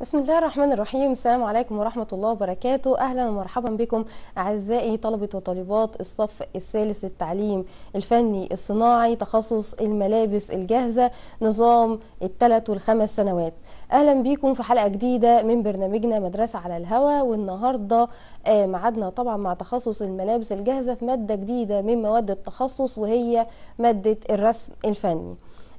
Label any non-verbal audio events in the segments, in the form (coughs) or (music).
بسم الله الرحمن الرحيم السلام عليكم ورحمة الله وبركاته أهلا ومرحبا بكم أعزائي طلبة وطالبات الصف الثالث التعليم الفني الصناعي تخصص الملابس الجاهزة نظام الثلاث والخمس سنوات أهلا بكم في حلقة جديدة من برنامجنا مدرسة على الهوى والنهاردة آه، معدنا طبعا مع تخصص الملابس الجاهزة في مادة جديدة من مواد التخصص وهي مادة الرسم الفني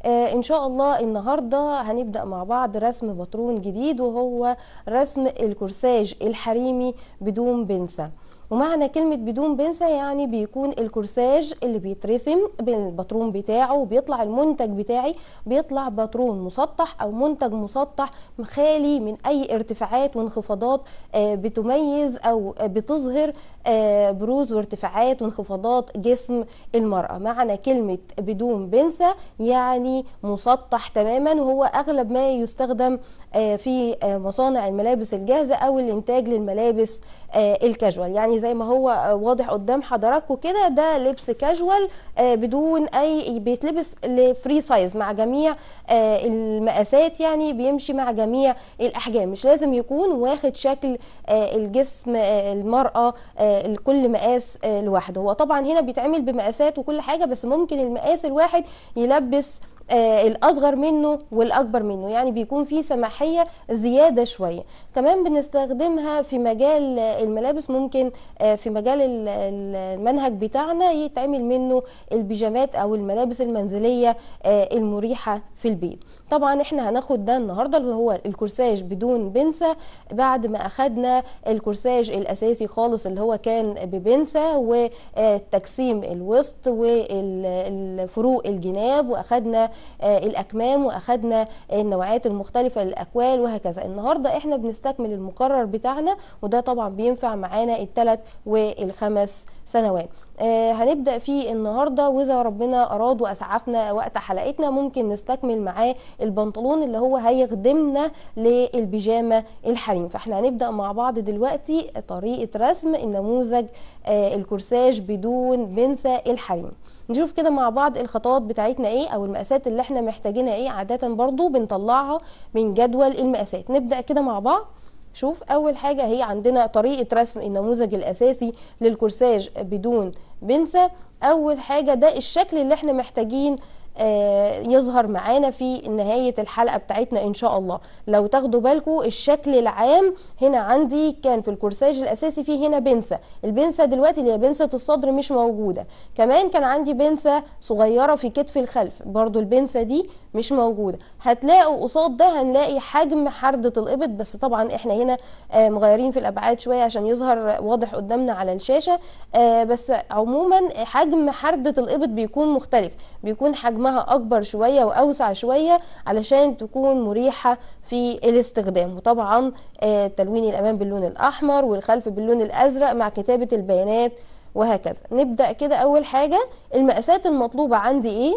آه، ان شاء الله النهارده هنبدا مع بعض رسم باترون جديد وهو رسم الكورساج الحريمي بدون بنسه ومعنى كلمة بدون بنسة يعني بيكون الكورساج اللي بيترسم بالباترون بتاعه وبيطلع المنتج بتاعي بيطلع باترون مسطح أو منتج مسطح خالي من أي ارتفاعات وانخفاضات آه، بتميز أو بتظهر آه، بروز وارتفاعات وانخفاضات جسم المرأة معنى كلمة بدون بنسة يعني مسطح تماما وهو أغلب ما يستخدم آه، في آه، مصانع الملابس الجاهزه او الانتاج للملابس آه، الكاجوال يعني زي ما هو واضح قدام حضراتكم كده ده لبس كاجوال بدون اي بيتلبس لفري سايز مع جميع المقاسات يعني بيمشي مع جميع الاحجام مش لازم يكون واخد شكل الجسم المراه لكل مقاس لوحده هو طبعا هنا بيتعمل بمقاسات وكل حاجه بس ممكن المقاس الواحد يلبس آه، الاصغر منه والاكبر منه يعني بيكون في سماحيه زياده شويه كمان بنستخدمها في مجال الملابس ممكن آه، في مجال المنهج بتاعنا يتعمل منه البيجامات او الملابس المنزليه آه، المريحه في البيت طبعا احنا هناخد ده النهارده اللي هو الكورساج بدون بنسة بعد ما اخدنا الكورساج الاساسي خالص اللي هو كان ببنسة والتجسيم الوسط والفروق الجناب واخدنا الاكمام واخدنا النوعات المختلفة للاكوال وهكذا النهارده احنا بنستكمل المقرر بتاعنا وده طبعا بينفع معانا الثلاث والخمس سنوات آه، هنبدا فيه النهارده واذا ربنا اراد واسعفنا وقت حلقتنا ممكن نستكمل معاه البنطلون اللي هو هيخدمنا للبيجامه الحريم فاحنا هنبدا مع بعض دلوقتي طريقه رسم النموذج آه، الكورساج بدون بنسة الحريم نشوف كده مع بعض الخطوات بتاعتنا ايه او المقاسات اللي احنا محتاجينها ايه عاده برضو بنطلعها من جدول المقاسات نبدا كده مع بعض شوف اول حاجه هي عندنا طريقه رسم النموذج الاساسي للكورساج بدون بنسى اول حاجه ده الشكل اللي احنا محتاجين آه، يظهر معانا في نهايه الحلقه بتاعتنا ان شاء الله لو تاخدوا بالكم الشكل العام هنا عندي كان في الكورساج الاساسي فيه هنا بنسه البنسه دلوقتي اللي هي بنسه الصدر مش موجوده كمان كان عندي بنسه صغيره في كتف الخلف برضو البنسه دي مش موجوده هتلاقوا قصاد ده هنلاقي حجم حرده الابط بس طبعا احنا هنا آه، مغيرين في الابعاد شويه عشان يظهر واضح قدامنا على الشاشه آه، بس عموما حجم حرده الابط بيكون مختلف بيكون حجم حجمها اكبر شويه واوسع شويه علشان تكون مريحه في الاستخدام وطبعا آه، تلوين الامام باللون الاحمر والخلف باللون الازرق مع كتابه البيانات وهكذا نبدا كده اول حاجه المقاسات المطلوبه عندي ايه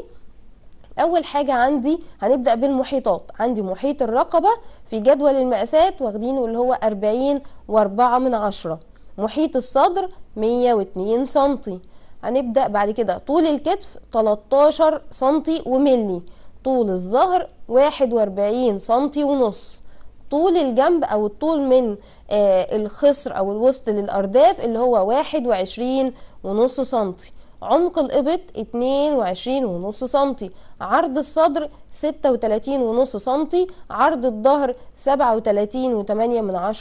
اول حاجه عندي هنبدا بالمحيطات عندي محيط الرقبه في جدول المقاسات واخدينه اللي هو 40 و4 من عشرة محيط الصدر 102 سنتي هنبدأ بعد كده طول الكتف 13 سنتي وملي طول الظهر 41 سنتي ونص طول الجنب او الطول من آه الخصر او الوسط للارداف اللي هو 21 ونص سنتي عمق الإبط 22.5 سم عرض الصدر 36.5 سم عرض الظهر 37.8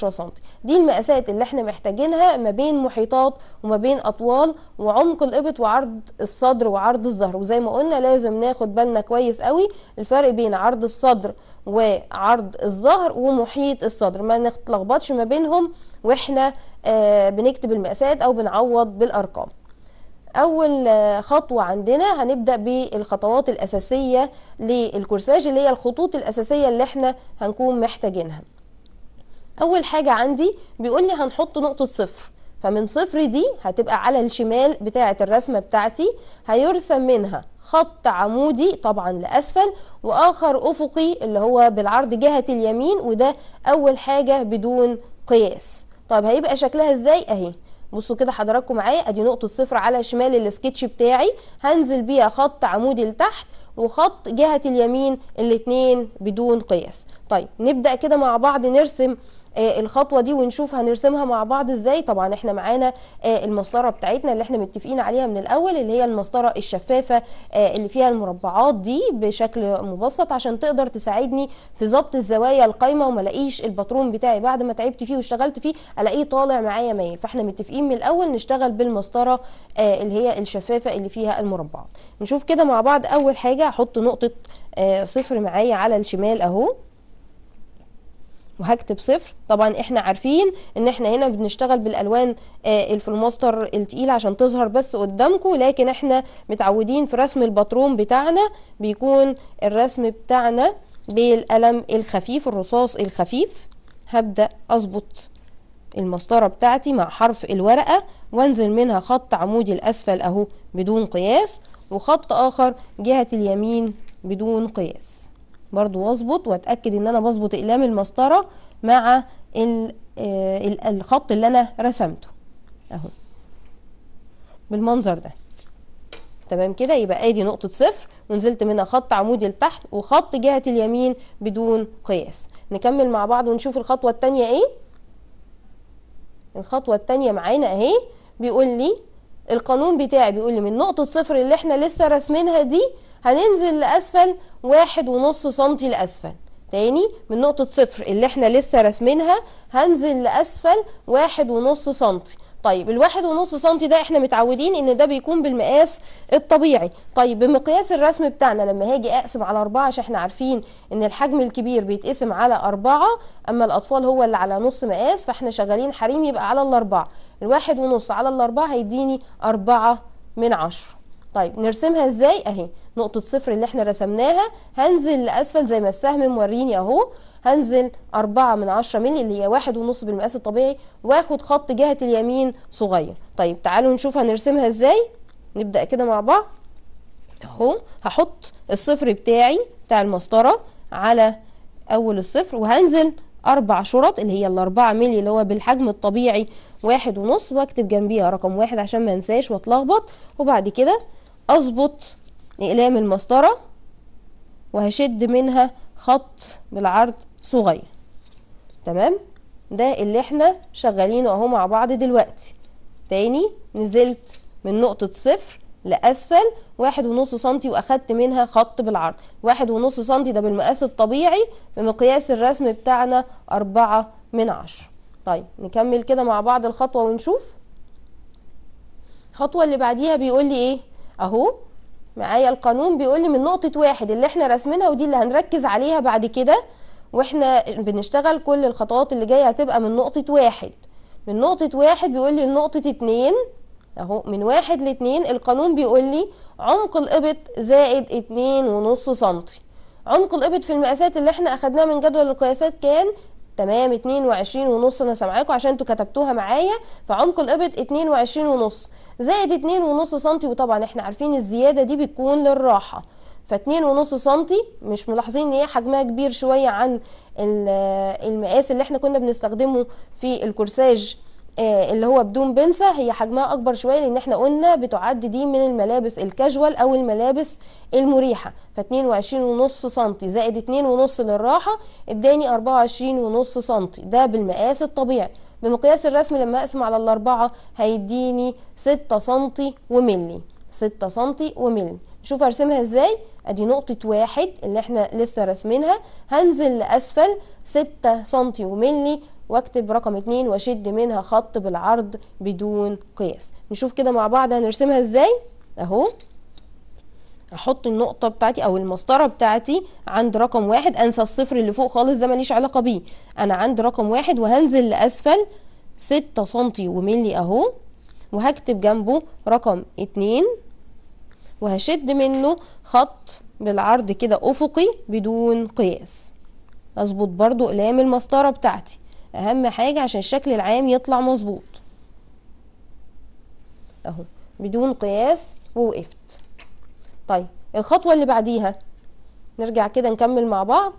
سم دي المقاسات اللي احنا محتاجينها ما بين محيطات وما بين أطوال وعمق الإبط وعرض الصدر وعرض الظهر وزي ما قلنا لازم ناخد بالنا كويس قوي الفرق بين عرض الصدر وعرض الظهر ومحيط الصدر ما نتلخبطش ما بينهم واحنا آه بنكتب المقاسات او بنعوض بالارقام اول خطوه عندنا هنبدا بالخطوات الاساسيه للكورساج اللي هي الخطوط الاساسيه اللي احنا هنكون محتاجينها اول حاجه عندي بيقول لي هنحط نقطه صفر فمن صفر دي هتبقى على الشمال بتاعه الرسمه بتاعتي هيرسم منها خط عمودي طبعا لاسفل واخر افقي اللي هو بالعرض جهه اليمين وده اول حاجه بدون قياس طيب هيبقى شكلها ازاي اهي بصوا كده حضراتكم معايا ادي نقطه صفر على شمال السكتش بتاعي هنزل بيها خط عمودي لتحت وخط جهه اليمين الاثنين بدون قياس طيب نبدا كده مع بعض نرسم آه، الخطوه دي ونشوف هنرسمها مع بعض ازاي طبعا احنا معانا آه، المسطره بتاعتنا اللي احنا متفقين عليها من الاول اللي هي المسطره الشفافه آه، اللي فيها المربعات دي بشكل مبسط عشان تقدر تساعدني في ظبط الزوايا القايمه وما الاقيش الباترون بتاعي بعد ما تعبت فيه واشتغلت فيه الاقيه طالع معايا مايل فاحنا متفقين من الاول نشتغل بالمسطره اللي هي الشفافه اللي فيها المربعات نشوف كده مع بعض اول حاجه احط نقطه صفر معايا على الشمال اهو وهكتب صفر طبعا احنا عارفين ان احنا هنا بنشتغل بالالوان آه، الماستر التقيله عشان تظهر بس قدامكم لكن احنا متعودين في رسم الباترون بتاعنا بيكون الرسم بتاعنا بالقلم الخفيف الرصاص الخفيف هبدا اظبط المسطره بتاعتي مع حرف الورقه وانزل منها خط عمودي الاسفل اهو بدون قياس وخط اخر جهه اليمين بدون قياس برضو واظبط واتاكد ان انا بظبط اقلام المسطره مع آه، الخط اللي انا رسمته اهو بالمنظر ده تمام كده يبقى ادي نقطه صفر ونزلت منها خط عمودي لتحت وخط جهه اليمين بدون قياس نكمل مع بعض ونشوف الخطوه الثانيه ايه الخطوه الثانيه معانا اهي بيقول لي القانون بتاعي بيقول لي من نقطة صفر اللي احنا لسه راسمينها دي هننزل لأسفل واحد ونص سنتي لأسفل تاني من نقطة صفر اللي احنا لسه راسمينها هنزل لأسفل واحد ونص سنتي طيب الواحد ونص سنتي ده احنا متعودين ان ده بيكون بالمقاس الطبيعي طيب بمقياس الرسم بتاعنا لما هاجي اقسم على أربعة عشان احنا عارفين ان الحجم الكبير بيتقسم على أربعة اما الاطفال هو اللي على نص مقاس فاحنا شغالين حريم يبقى على الأربعة الواحد ونص على الأربعة هيديني أربعة من عشرة طيب نرسمها ازاي اهي نقطة صفر اللي احنا رسمناها هنزل لأسفل زي ما السهم موريني اهو هنزل 4 من 10 مللي اللي هي واحد ونص بالمقاس الطبيعي واخد خط جهة اليمين صغير طيب تعالوا نشوف هنرسمها ازاي نبدأ كده مع بعض اهو هحط الصفر بتاعي بتاع المسطرة على اول الصفر وهنزل اربع شرط اللي هي الاربعة مللي اللي هو بالحجم الطبيعي واحد ونص واكتب جنبيها رقم واحد عشان ما انساش واتلخبط وبعد كده اظبط اقلام المسطرة وهشد منها خط بالعرض صغير تمام ده اللي احنا شغالينه اهو مع بعض دلوقتي تاني نزلت من نقطة صفر لأسفل واحد ونص سنتي وأخدت منها خط بالعرض واحد ونص سنتي ده بالمقاس الطبيعي بمقياس الرسم بتاعنا أربعة من عشر طيب نكمل كده مع بعض الخطوة ونشوف الخطوة اللي بعديها بيقول لي ايه اهو معايا القانون بيقول لي من نقطة واحد اللي احنا راسمينها ودي اللي هنركز عليها بعد كده واحنا بنشتغل كل الخطوات اللي جايه هتبقى من نقطه واحد من نقطه واحد بيقول لي نقطه اتنين اهو من واحد لاتنين القانون بيقول لي عمق القبط زائد اتنين ونص سنتي عمق القبط في المقاسات اللي احنا اخدناها من جدول القياسات كان تمام اتنين وعشرين ونص انا سامعاكم عشان انتوا كتبتوها معايا فعمق القبط وعشرين ونص زائد اتنين ونص سنتي وطبعا احنا عارفين الزياده دي بتكون للراحه ف ونص سنتي مش ملاحظين ان هي حجمها كبير شوية عن المقاس اللي احنا كنا بنستخدمه في الكورساج آه، اللي هو بدون بنسة هي حجمها اكبر شوية لان احنا قلنا بتعد دي من الملابس الكاجوال او الملابس المريحة ف وعشرين ونص سنتي زائد اتنين ونص للراحة اداني اربعة سم ونص سنتي ده بالمقاس الطبيعي بمقياس الرسم لما اقسم على الاربعة هيديني ستة سنتي وملي 6 سم وملي شوف ارسمها ازاي ادي نقطة واحد اللي احنا لسه راسمينها هنزل لاسفل ستة سنتي وملي واكتب رقم اتنين واشد منها خط بالعرض بدون قياس نشوف كده مع بعض هنرسمها ازاي اهو احط النقطه بتاعتي او المسطره بتاعتي عند رقم واحد انسى الصفر اللي فوق خالص ده ماليش علاقه بيه انا عند رقم واحد وهنزل لاسفل ستة سنتي وملي اهو وهكتب جنبه رقم اتنين وهشد منه خط بالعرض كده افقي بدون قياس اظبط برضو اقلام المسطره بتاعتي اهم حاجه عشان الشكل العام يطلع مظبوط اهو بدون قياس ووقفت طيب الخطوه اللي بعديها نرجع كده نكمل مع بعض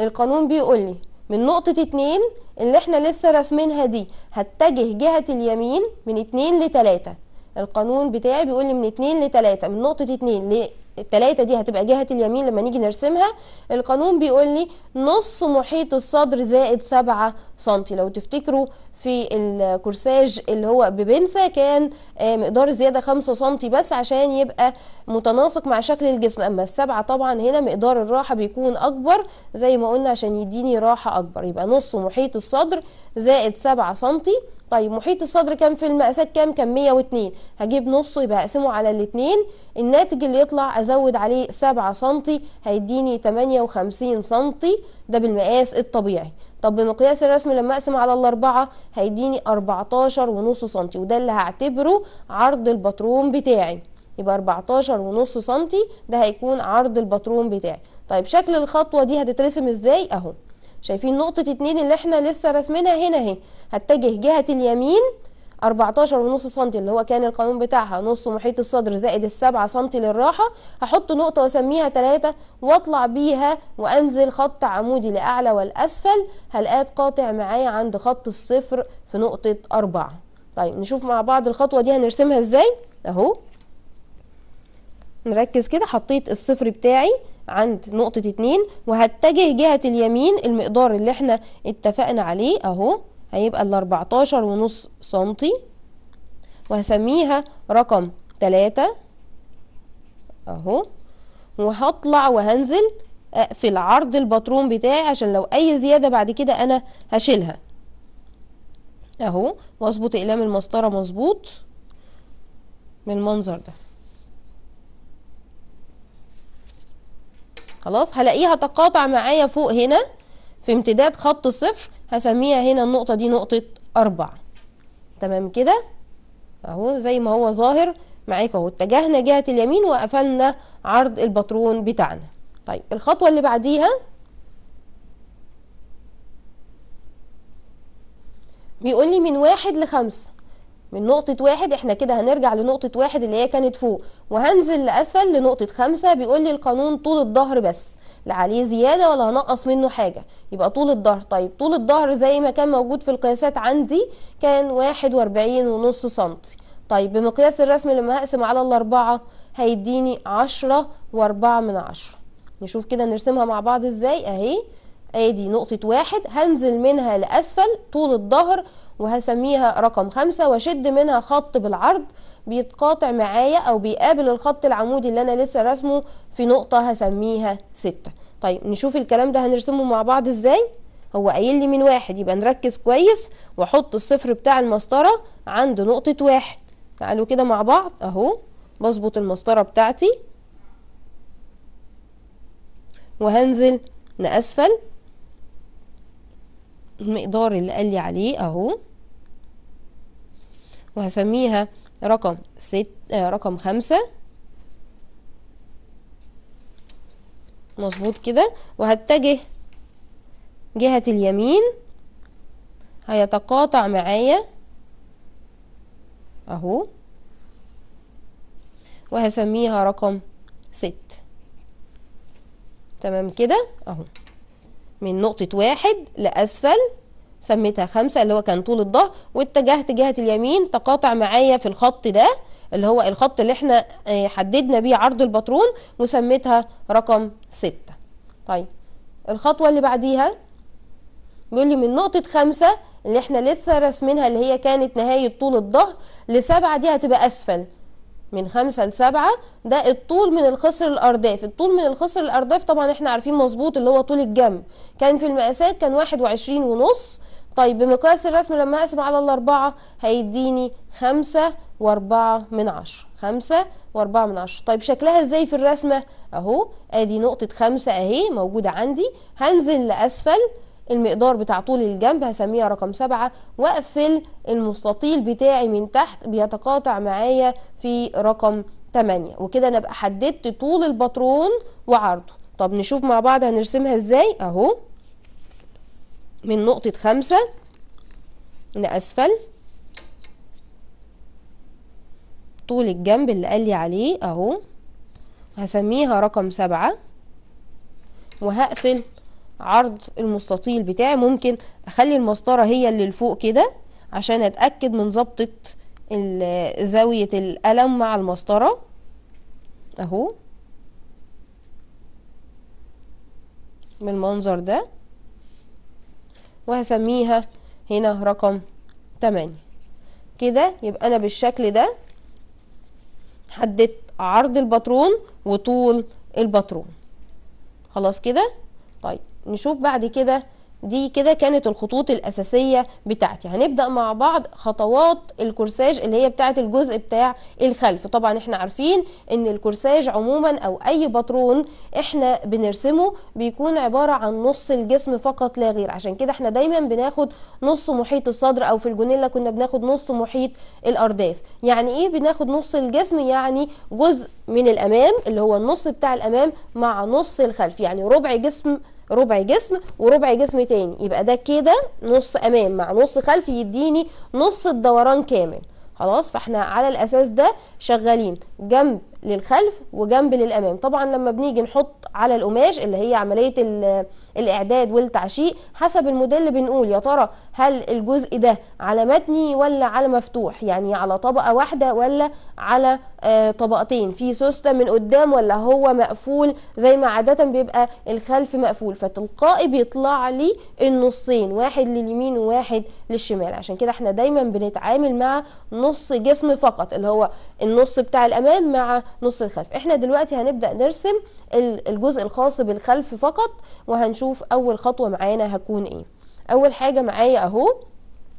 القانون بيقول لي من نقطة اتنين اللي احنا لسه راسمينها دي هتجه جهة اليمين من اتنين لتلاتة القانون بتاعي بيقول لي من 2 ل 3 من نقطه 2 ل 3 دي هتبقى جهه اليمين لما نيجي نرسمها القانون بيقول لي نص محيط الصدر زائد 7 سم لو تفتكروا في الكورساج اللي هو ببنسا كان آه، مقدار الزياده 5 سم بس عشان يبقى متناسق مع شكل الجسم اما السبعه طبعا هنا مقدار الراحه بيكون اكبر زي ما قلنا عشان يديني راحه اكبر يبقى نص محيط الصدر زائد 7 سم طيب محيط الصدر كام في المقاسات كام كان 102 هجيب نص يبقى اقسمه على الاثنين الناتج اللي يطلع ازود عليه 7 سم هيديني 58 سم ده بالمقاس الطبيعي طب بمقياس الرسم لما اقسم على الاربعة هيديني 14 ونص سم وده اللي هعتبره عرض الباترون بتاعي يبقى 14 ونص سم ده هيكون عرض الباترون بتاعي طيب شكل الخطوة دي هتترسم ازاي اهو شايفين نقطة اتنين اللي احنا لسه رسمينها هنا اهي هتجه جهة اليمين 14 ونص سنتي اللي هو كان القانون بتاعها نص محيط الصدر زائد السبعة سنتي للراحة هحط نقطة واسميها تلاتة واطلع بيها وانزل خط عمودي لأعلى والأسفل هلقات قاطع معايا عند خط الصفر في نقطة أربعة طيب نشوف مع بعض الخطوة دي هنرسمها ازاي اهو نركز كده حطيت الصفر بتاعي عند نقطة اتنين وهتجه جهة اليمين المقدار اللي احنا اتفقنا عليه اهو هيبقى الاربعتاشر ونص سنتي وهسميها رقم تلاتة اهو وهطلع وهنزل اقفل آه، عرض الباترون بتاعي عشان لو اي زيادة بعد كده انا هشيلها اهو واظبط اقلام المسطرة مظبوط بالمنظر ده خلاص هلاقيها تقاطع معايا فوق هنا في امتداد خط صفر هسميها هنا النقطة دي نقطة أربعة تمام كده اهو زي ما هو ظاهر معاك اهو اتجهنا جهة اليمين وقفلنا عرض الباترون بتاعنا طيب الخطوة اللي بعديها بيقول لي من واحد لخمسة من نقطة واحد احنا كده هنرجع لنقطة واحد اللي هي كانت فوق وهنزل لأسفل لنقطة خمسة بيقول لي القانون طول الظهر بس لا عليه زيادة ولا هنقص منه حاجة يبقى طول الظهر طيب طول الظهر زي ما كان موجود في القياسات عندي كان واحد واربعين ونص سنتي طيب بمقياس الرسم لما هقسم على الأربعة هيديني عشرة واربعة من عشرة نشوف كده نرسمها مع بعض ازاي اهي ادي نقطة واحد هنزل منها لأسفل طول الظهر وهسميها رقم خمسة واشد منها خط بالعرض بيتقاطع معايا او بيقابل الخط العمودي اللي انا لسه رسمه في نقطة هسميها ستة طيب نشوف الكلام ده هنرسمه مع بعض ازاي هو قايل لي من واحد يبقى نركز كويس واحط الصفر بتاع المسطرة عند نقطة واحد تعالوا كده مع بعض اهو بظبط المسطرة بتاعتي وهنزل لأسفل المقدار اللي قال لي عليه اهو وهسميها رقم ست آه رقم خمسة مظبوط كده وهتجه جهة اليمين هيتقاطع معايا اهو وهسميها رقم ست تمام كده اهو من نقطة واحد لأسفل سميتها خمسة اللي هو كان طول الظهر واتجهت جهة اليمين تقاطع معايا في الخط ده اللي هو الخط اللي احنا آه، حددنا بيه عرض الباترون وسميتها رقم ستة طيب الخطوة اللي بعديها بيقول لي من نقطة خمسة اللي احنا لسه راسمينها اللي هي كانت نهاية طول الظهر لسبعة دي هتبقى أسفل من خمسة لسبعة ده الطول من الخصر الأرداف الطول من الخصر الأرداف طبعا احنا عارفين مظبوط اللي هو طول الجنب كان في المقاسات كان واحد وعشرين ونص طيب بمقياس الرسم لما اقسم على الأربعة هيديني خمسة وأربعة من عشرة خمسة وأربعة من عشرة طيب شكلها ازاي في الرسمة أهو أدي نقطة خمسة أهي موجودة عندي هنزل لأسفل المقدار بتاع طول الجنب هسميها رقم سبعة واقفل المستطيل بتاعي من تحت بيتقاطع معايا في رقم تمانية وكده انا بقى حددت طول الباترون وعرضه طب نشوف مع بعض هنرسمها ازاي اهو من نقطة خمسة لأسفل طول الجنب اللي قال لي عليه اهو هسميها رقم سبعة وهقفل عرض المستطيل بتاعي ممكن اخلي المسطرة هي اللي لفوق كده عشان اتأكد من ظبطة زاوية القلم مع المسطرة اهو بالمنظر ده وهسميها هنا رقم 8 كده يبقى انا بالشكل ده حددت عرض الباترون وطول الباترون خلاص كده طيب نشوف بعد كده دي كده كانت الخطوط الأساسية بتاعتي هنبدأ مع بعض خطوات الكورساج اللي هي بتاعت الجزء بتاع الخلف طبعا احنا عارفين ان الكورساج عموما او اي باترون احنا بنرسمه بيكون عبارة عن نص الجسم فقط لا غير عشان كده احنا دايما بناخد نص محيط الصدر او في الجونيلا كنا بناخد نص محيط الأرداف يعني ايه بناخد نص الجسم يعني جزء من الأمام اللي هو النص بتاع الأمام مع نص الخلف يعني ربع جسم ربع جسم وربع جسم تاني يبقى ده كده نص امام مع نص خلف يديني نص الدوران كامل خلاص فاحنا على الاساس ده شغالين جنب للخلف وجنب للامام طبعا لما بنيجي نحط على القماش اللي هي عمليه الاعداد والتعشيق حسب الموديل اللي بنقول يا ترى هل الجزء ده على متني ولا على مفتوح يعني على طبقه واحده ولا على آه، طبقتين في سوسته من قدام ولا هو مقفول زي ما عاده بيبقى الخلف مقفول فتلقائي بيطلع لي النصين واحد لليمين وواحد للشمال عشان كده احنا دايما بنتعامل مع نص جسم فقط اللي هو النص بتاع الامام مع نص الخلف احنا دلوقتي هنبدا نرسم الجزء الخاص بالخلف فقط وهنشوف اشوف اول خطوه معانا هكون ايه اول حاجه معايا اهو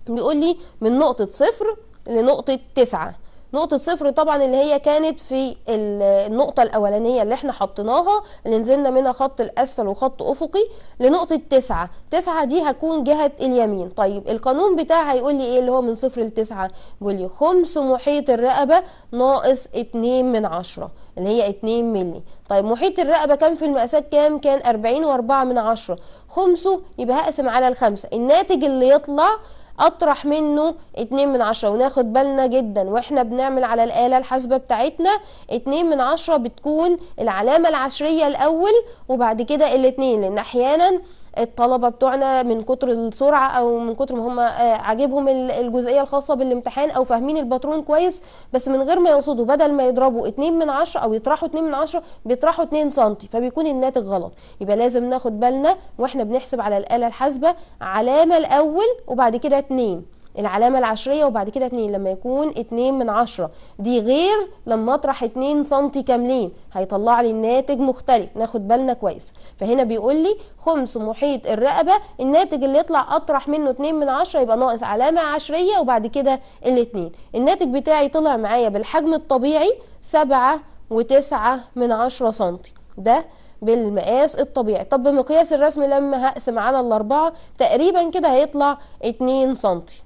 بيقول لي من نقطه صفر لنقطه تسعة نقطه صفر طبعا اللي هي كانت في النقطه الاولانيه اللي احنا حطيناها اللي نزلنا منها خط الاسفل وخط افقي لنقطه تسعة تسعة دي هكون جهه اليمين طيب القانون بتاعها هيقول لي ايه اللي هو من صفر لتسعة بيقول لي خمس محيط الرقبه ناقص اتنين من عشرة اللي هي اتنين مللي طيب محيط الرقبه كان في المقاسات كام كان أربعين وأربعة من عشرة خمسه يبقى هقسم على الخمسه الناتج اللي يطلع اطرح منه اتنين من عشرة وناخد بالنا جدا واحنا بنعمل على الاله الحاسبه بتاعتنا اتنين من عشرة بتكون العلامه العشريه الاول وبعد كده الاتنين لان احيانا الطلبه بتوعنا من كتر السرعه او من كتر ما هم آه، عاجبهم الجزئيه الخاصه بالامتحان او فاهمين الباترون كويس بس من غير ما يقصدوا بدل ما يضربوا 2 من 10 او يطرحوا 2 من 10 بيطرحوا 2 سم فبيكون الناتج غلط يبقى لازم ناخد بالنا واحنا بنحسب على الاله الحاسبه علامه الاول وبعد كده 2 العلامة العشرية وبعد كده اتنين لما يكون اتنين من عشرة دي غير لما اطرح اتنين سنتي كاملين هيطلع لي الناتج مختلف ناخد بالنا كويس فهنا بيقول لي خمس محيط الرقبة الناتج اللي يطلع اطرح منه اتنين من عشرة يبقى ناقص علامة عشرية وبعد كده الاتنين الناتج بتاعي طلع معايا بالحجم الطبيعي سبعة وتسعة من عشرة سنتي ده بالمقاس الطبيعي طب بمقياس الرسم لما هقسم على الأربعة تقريبا كده هيطلع اتنين سنتي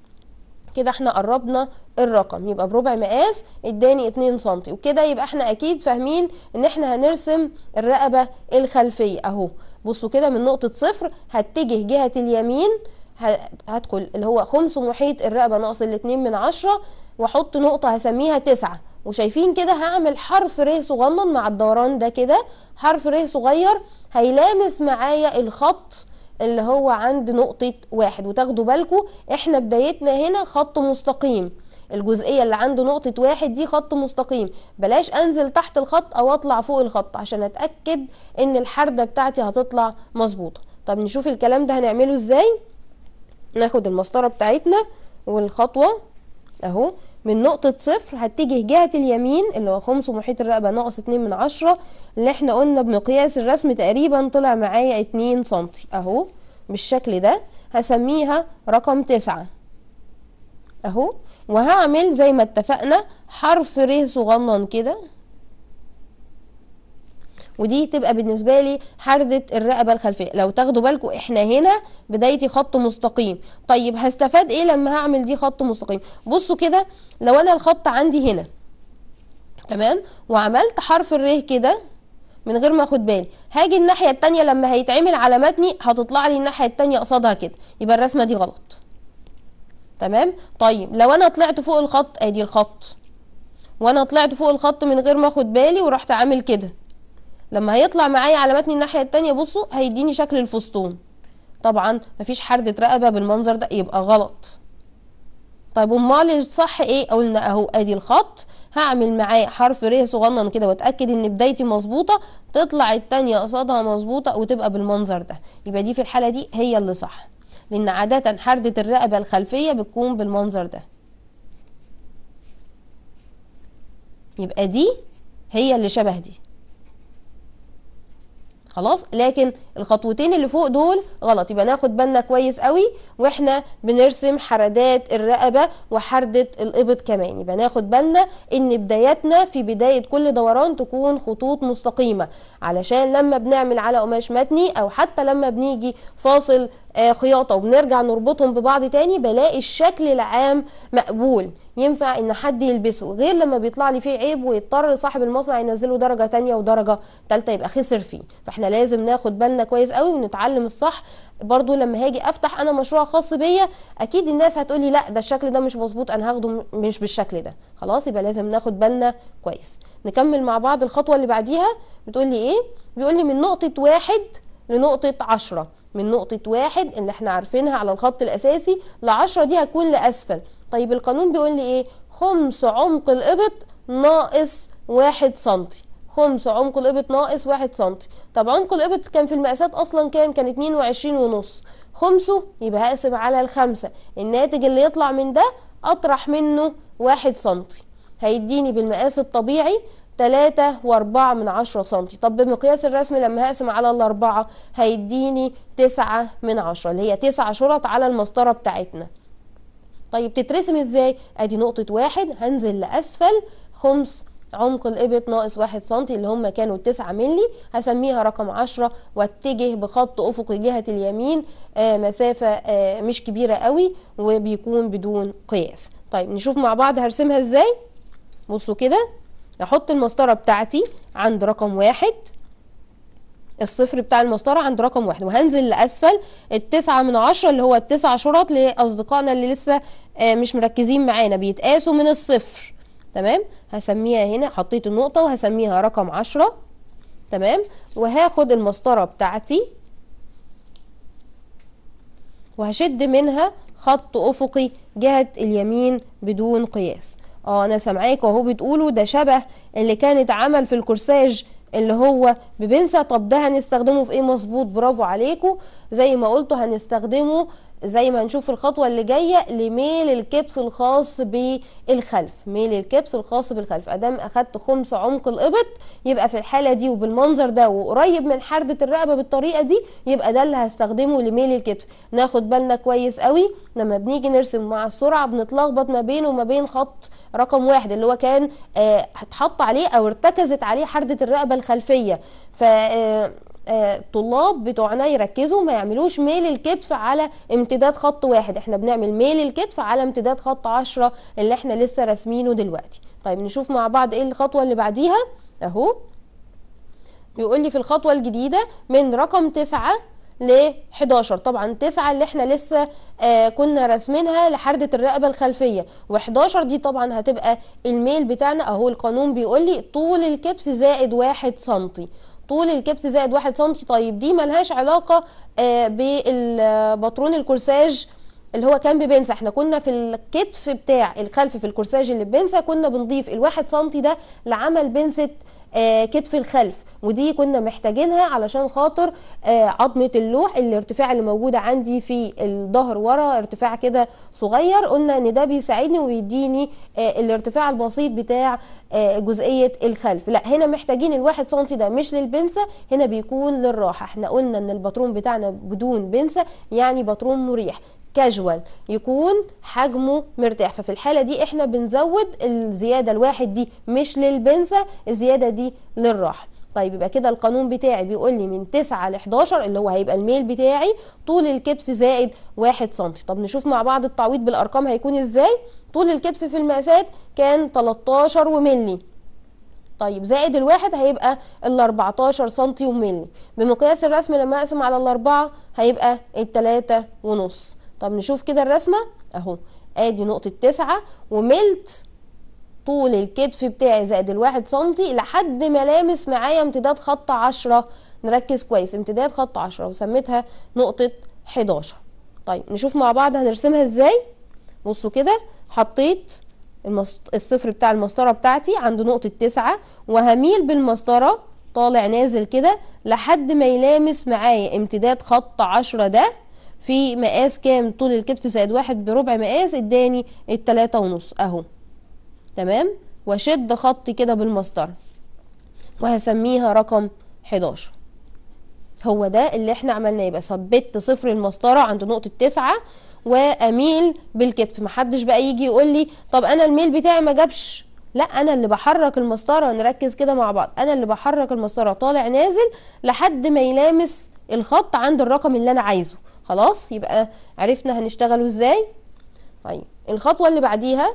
كده احنا قربنا الرقم يبقى بربع مقاس اداني 2 سم وكده يبقى احنا اكيد فاهمين ان احنا هنرسم الرقبه الخلفيه اهو بصوا كده من نقطه صفر هتجه جهه اليمين هدخل اللي هو خمس محيط الرقبه ناقص الاتنين من عشرة واحط نقطه هسميها تسعة وشايفين كده هعمل حرف ر صغنن مع الدوران ده كده حرف ر صغير هيلامس معايا الخط اللي هو عند نقطة واحد وتاخدوا بالكم احنا بدايتنا هنا خط مستقيم الجزئية اللي عند نقطة واحد دي خط مستقيم بلاش انزل تحت الخط او اطلع فوق الخط عشان اتأكد ان الحردة بتاعتي هتطلع مظبوطة طب نشوف الكلام ده هنعمله ازاي ناخد المسطرة بتاعتنا والخطوة اهو من نقطة صفر هتجه جهة اليمين اللي هو خمس محيط الرقبة ناقص اتنين من عشرة اللي احنا قلنا بمقياس الرسم تقريبا طلع معايا اتنين سنتي اهو بالشكل ده هسميها رقم تسعة اهو وهعمل زي ما اتفقنا حرف ر صغنن كده ودي تبقى بالنسبه لي حرده الرقبه الخلفيه لو تاخدوا بالكم احنا هنا بدايتي خط مستقيم طيب هستفاد ايه لما هعمل دي خط مستقيم بصوا كده لو انا الخط عندي هنا تمام وعملت حرف الر كده من غير ما اخد بالي هاجي الناحيه التانية لما هيتعمل على متني هتطلع لي الناحيه التانية قصادها كده يبقى الرسمه دي غلط تمام طيب لو انا طلعت فوق الخط ادي الخط وانا طلعت فوق الخط من غير ما اخد بالي ورحت عامل كده لما هيطلع معايا على متن الناحيه التانية بصوا هيديني شكل الفستون طبعا مفيش حردة رقبه بالمنظر ده يبقى غلط طيب امال الصح ايه قلنا اهو ادي الخط هعمل معاه حرف ر صغنن كده واتاكد ان بدايتي مظبوطه تطلع التانية قصادها مظبوطه وتبقى بالمنظر ده يبقى دي في الحاله دي هي اللي صح لان عاده حرده الرقبه الخلفيه بتكون بالمنظر ده يبقى دي هي اللي شبه دي خلاص لكن الخطوتين اللي فوق دول غلط يبقى ناخد بالنا كويس قوي واحنا بنرسم حردات الرقبه وحرده الابط كمان يبقى ناخد بالنا ان بدايتنا في بدايه كل دوران تكون خطوط مستقيمه علشان لما بنعمل على قماش متني او حتى لما بنيجي فاصل آه، خياطه وبنرجع نربطهم ببعض تاني بلاقي الشكل العام مقبول ينفع ان حد يلبسه غير لما بيطلع لي فيه عيب ويضطر صاحب المصنع ينزله درجه تانية ودرجه تالتة يبقى خسر فيه فاحنا لازم ناخد بالنا كويس قوي ونتعلم الصح برضو لما هاجي افتح انا مشروع خاص بيا اكيد الناس هتقول لي لا ده الشكل ده مش مظبوط انا هاخده مش بالشكل ده خلاص يبقى لازم ناخد بالنا كويس نكمل مع بعض الخطوه اللي بعديها بتقول لي ايه بيقول لي من نقطه واحد لنقطه عشرة من نقطة واحد اللي احنا عارفينها على الخط الأساسي لعشرة دي هتكون لأسفل طيب القانون بيقول لي ايه خمس عمق الإبط ناقص واحد سنتي خمس عمق الإبط ناقص واحد سنتي طب عمق الإبط كان في المقاسات أصلا كام كان اتنين وعشرين ونص خمسه يبقى هقسم على الخمسة الناتج اللي يطلع من ده أطرح منه واحد سنتي هيديني بالمقاس الطبيعي تلاتة واربعة من عشرة سنتي طب بمقياس الرسم لما هقسم على الأربعة هيديني تسعة من عشرة اللي هي تسعة شرط على المسطرة بتاعتنا طيب تترسم ازاي ادي نقطة واحد هنزل لأسفل خمس عمق الإبط ناقص 1 سم اللي هم كانوا 9 مللي هسميها رقم 10 واتجه بخط أفقي جهة اليمين آه مسافة آه مش كبيرة قوي وبيكون بدون قياس طيب نشوف مع بعض هرسمها ازاي بصوا كده احط المسطره بتاعتي عند رقم واحد الصفر بتاع المسطره عند رقم واحد وهنزل لاسفل التسعه من عشره اللي هو التسع شرط لاصدقائنا اللي لسه آه، مش مركزين معانا بيتقاسوا من الصفر تمام هسميها هنا حطيت النقطة وهسميها رقم عشرة تمام وهاخد المسطرة بتاعتي وهشد منها خط افقي جهة اليمين بدون قياس اه انا سامعاك اهو بتقولوا ده شبه اللي كانت عمل في الكورساج اللي هو ببنسى طب ده هنستخدمه في ايه مظبوط برافو عليكم زي ما قلتوا هنستخدمه زي ما هنشوف الخطوة اللي جاية لميل الكتف الخاص بالخلف ميل الكتف الخاص بالخلف ادام اخدت خمس عمق الابط يبقى في الحالة دي وبالمنظر ده وقريب من حردة الرقبة بالطريقة دي يبقى ده اللي هستخدمه لميل الكتف ناخد بالنا كويس قوي لما بنيجي نرسم مع السرعة بنتلخبط ما بينه وما بين خط رقم واحد اللي هو كان آه، اتحط عليه او ارتكزت عليه حردة الرقبة الخلفية ف آه، الطلاب آه، بتوعنا يركزوا ما يعملوش ميل الكتف على امتداد خط واحد احنا بنعمل ميل الكتف على امتداد خط عشرة اللي احنا لسه راسمينه دلوقتي طيب نشوف مع بعض ايه الخطوه اللي بعديها اهو يقول لي في الخطوه الجديده من رقم تسعة ل 11 طبعا 9 اللي احنا لسه آه كنا راسمينها لحرده الرقبه الخلفيه و11 دي طبعا هتبقى الميل بتاعنا اهو القانون بيقول لي طول الكتف زائد 1 سم طول الكتف زائد 1 سم طيب دي ملهاش علاقه آه، بالبطرون الكورساج اللي هو كان ببنسى احنا كنا في الكتف بتاع الخلف في الكورساج اللي ببنسى كنا بنضيف الواحد سنتي ده لعمل بنسه آه، كتف الخلف ودي كنا محتاجينها علشان خاطر آه، عظمه اللوح الارتفاع اللي موجود عندي في الظهر ورا ارتفاع كده صغير قلنا ان ده بيساعدني وبيديني آه، الارتفاع البسيط بتاع جزئيه الخلف لا هنا محتاجين الواحد سنتي ده مش للبنسه هنا بيكون للراحه احنا قلنا ان الباترون بتاعنا بدون بنسه يعني باترون مريح كاجوال يكون حجمه مرتاح ففي الحاله دي احنا بنزود الزياده الواحد دي مش للبنزة الزياده دي للراحه طيب يبقى كده القانون بتاعي بيقول لي من 9 ل 11 اللي هو هيبقى الميل بتاعي طول الكتف زائد 1 سم طب نشوف مع بعض التعويض بالارقام هيكون ازاي طول الكتف في المقاسات كان 13 وملي طيب زائد الواحد هيبقى ال 14 سم وملي بمقياس الرسم لما اقسم على الاربعه هيبقى التلاته ونص طب نشوف كده الرسمة اهو ادي نقطة تسعة وملت طول الكتف بتاعي زائد الواحد سنتي لحد ما لامس معايا امتداد خط عشرة نركز كويس امتداد خط عشرة وسميتها نقطة حداشر طيب نشوف مع بعض هنرسمها ازاي بصوا كده حطيت الصفر بتاع المسطرة بتاعتي عند نقطة تسعة وهميل بالمسطرة طالع نازل كده لحد ما يلامس معايا امتداد خط عشرة ده في مقاس كام طول الكتف زائد واحد بربع مقاس اداني التلاتة ونص اهو تمام واشد خطي كده بالمسطرة وهسميها رقم 11 هو ده اللي احنا عملناه يبقى ثبت صفر المسطرة عند نقطة تسعة واميل بالكتف محدش بقى يجي يقول لي طب انا الميل بتاعي ما جابش لا انا اللي بحرك المسطره نركز كده مع بعض انا اللي بحرك المسطره طالع نازل لحد ما يلامس الخط عند الرقم اللي انا عايزه خلاص يبقى عرفنا هنشتغله ازاي طيب الخطوة اللي بعديها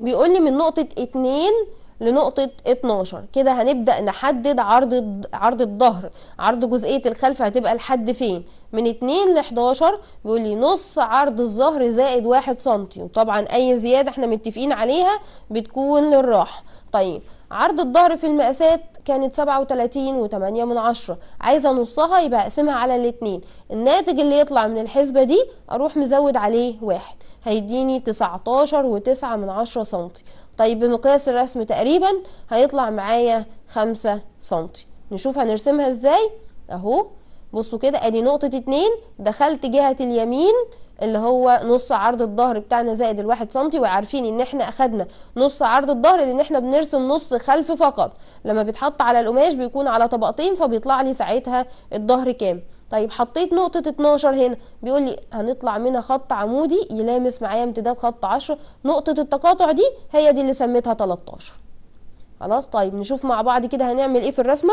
بيقول لي من نقطة اتنين لنقطة اتناشر كده هنبدأ نحدد عرض عرض الظهر عرض جزئية الخلف هتبقى لحد فين من اتنين لحداشر بيقول لي نص عرض الظهر زائد واحد سنتي وطبعا أي زيادة احنا متفقين عليها بتكون للراحة طيب عرض الظهر في المقاسات كانت 37 و8 من عشرة عايزة نصها يبقى اقسمها على الاتنين الناتج اللي يطلع من الحسبة دي اروح مزود عليه واحد هيديني 19 وتسعة من عشرة سنتي طيب بمقياس الرسم تقريبا هيطلع معايا 5 سنتي نشوف هنرسمها ازاي اهو بصوا كده ادي نقطة اتنين دخلت جهة اليمين اللي هو نص عرض الظهر بتاعنا زائد الواحد سنتي وعارفين ان احنا اخدنا نص عرض الظهر لان احنا بنرسم نص خلف فقط لما بيتحط على القماش بيكون على طبقتين فبيطلع لي ساعتها الظهر كام طيب حطيت نقطة 12 هنا بيقول لي هنطلع منها خط عمودي يلامس معايا امتداد خط 10 نقطة التقاطع دي هي دي اللي سميتها 13 خلاص طيب نشوف مع بعض كده هنعمل ايه في الرسمة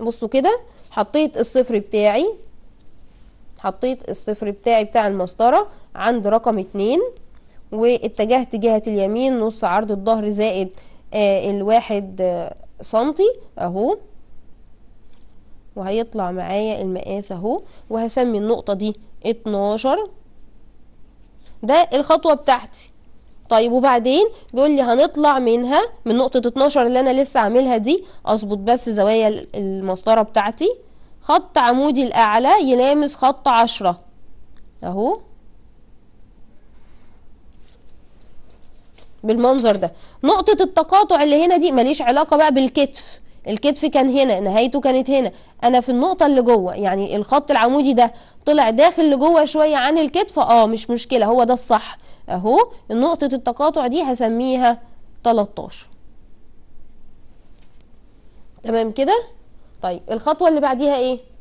بصوا كده حطيت الصفر بتاعي حطيت الصفر بتاعي بتاع المسطرة عند رقم اتنين واتجهت جهة اليمين نص عرض الظهر زائد آه، الواحد آه، سنتي اهو وهيطلع معايا المقاس اهو وهسمي النقطة دي اتناشر ده الخطوة بتاعتي طيب وبعدين بيقول لي هنطلع منها من نقطة اتناشر اللي انا لسه عاملها دي اظبط بس زوايا المسطرة بتاعتي خط عمودي الأعلى يلامس خط عشرة أهو بالمنظر ده نقطة التقاطع اللي هنا دي ماليش علاقة بقى بالكتف الكتف كان هنا نهايته كانت هنا انا في النقطة اللي جوه يعني الخط العمودي ده طلع داخل لجوه شوية عن الكتف اه مش مشكلة هو ده الصح اهو نقطة التقاطع دي هسميها 13 تمام كده طيب الخطوه اللي بعديها ايه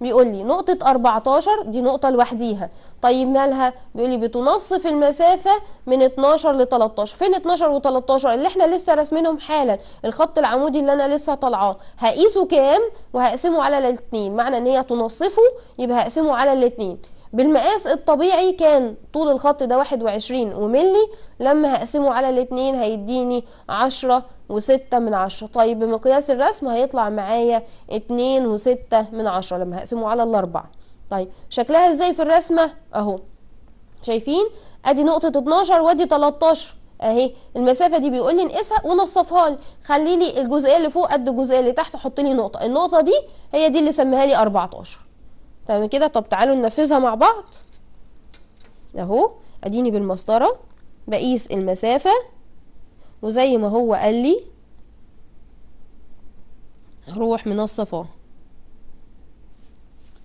بيقول لي نقطة 14 دي نقطة لوحديها طيب مالها بيقول لي بتنصف المسافة من 12 ل 13 فين 12 و13 اللي احنا لسه راسمينهم حالا الخط العمودي اللي انا لسه طالعاه هقيسه كام وهقسمه على الاثنين معنى ان هي تنصفه يبقى هقسمه على الاثنين بالمقاس الطبيعي كان طول الخط ده 21 وملي لما هقسمه على الاتنين هيديني 10 و6 من 10 طيب بمقياس الرسم هيطلع معايا 2 و6 من 10 لما هقسمه على الاربع طيب شكلها ازاي في الرسمة اهو شايفين ادي نقطة 12 وادي 13 اهي المسافه دي بيقول لي نقسها ونصفها لي خلي لي الجزئيه اللي فوق قد الجزئيه اللي تحت حط لي نقطه النقطه دي هي دي اللي سميها لي 14 تمام طيب كده طب تعالوا ننفذها مع بعض اهو اديني بالمسطره بقيس المسافه وزي ما هو قال لي هروح منصفاه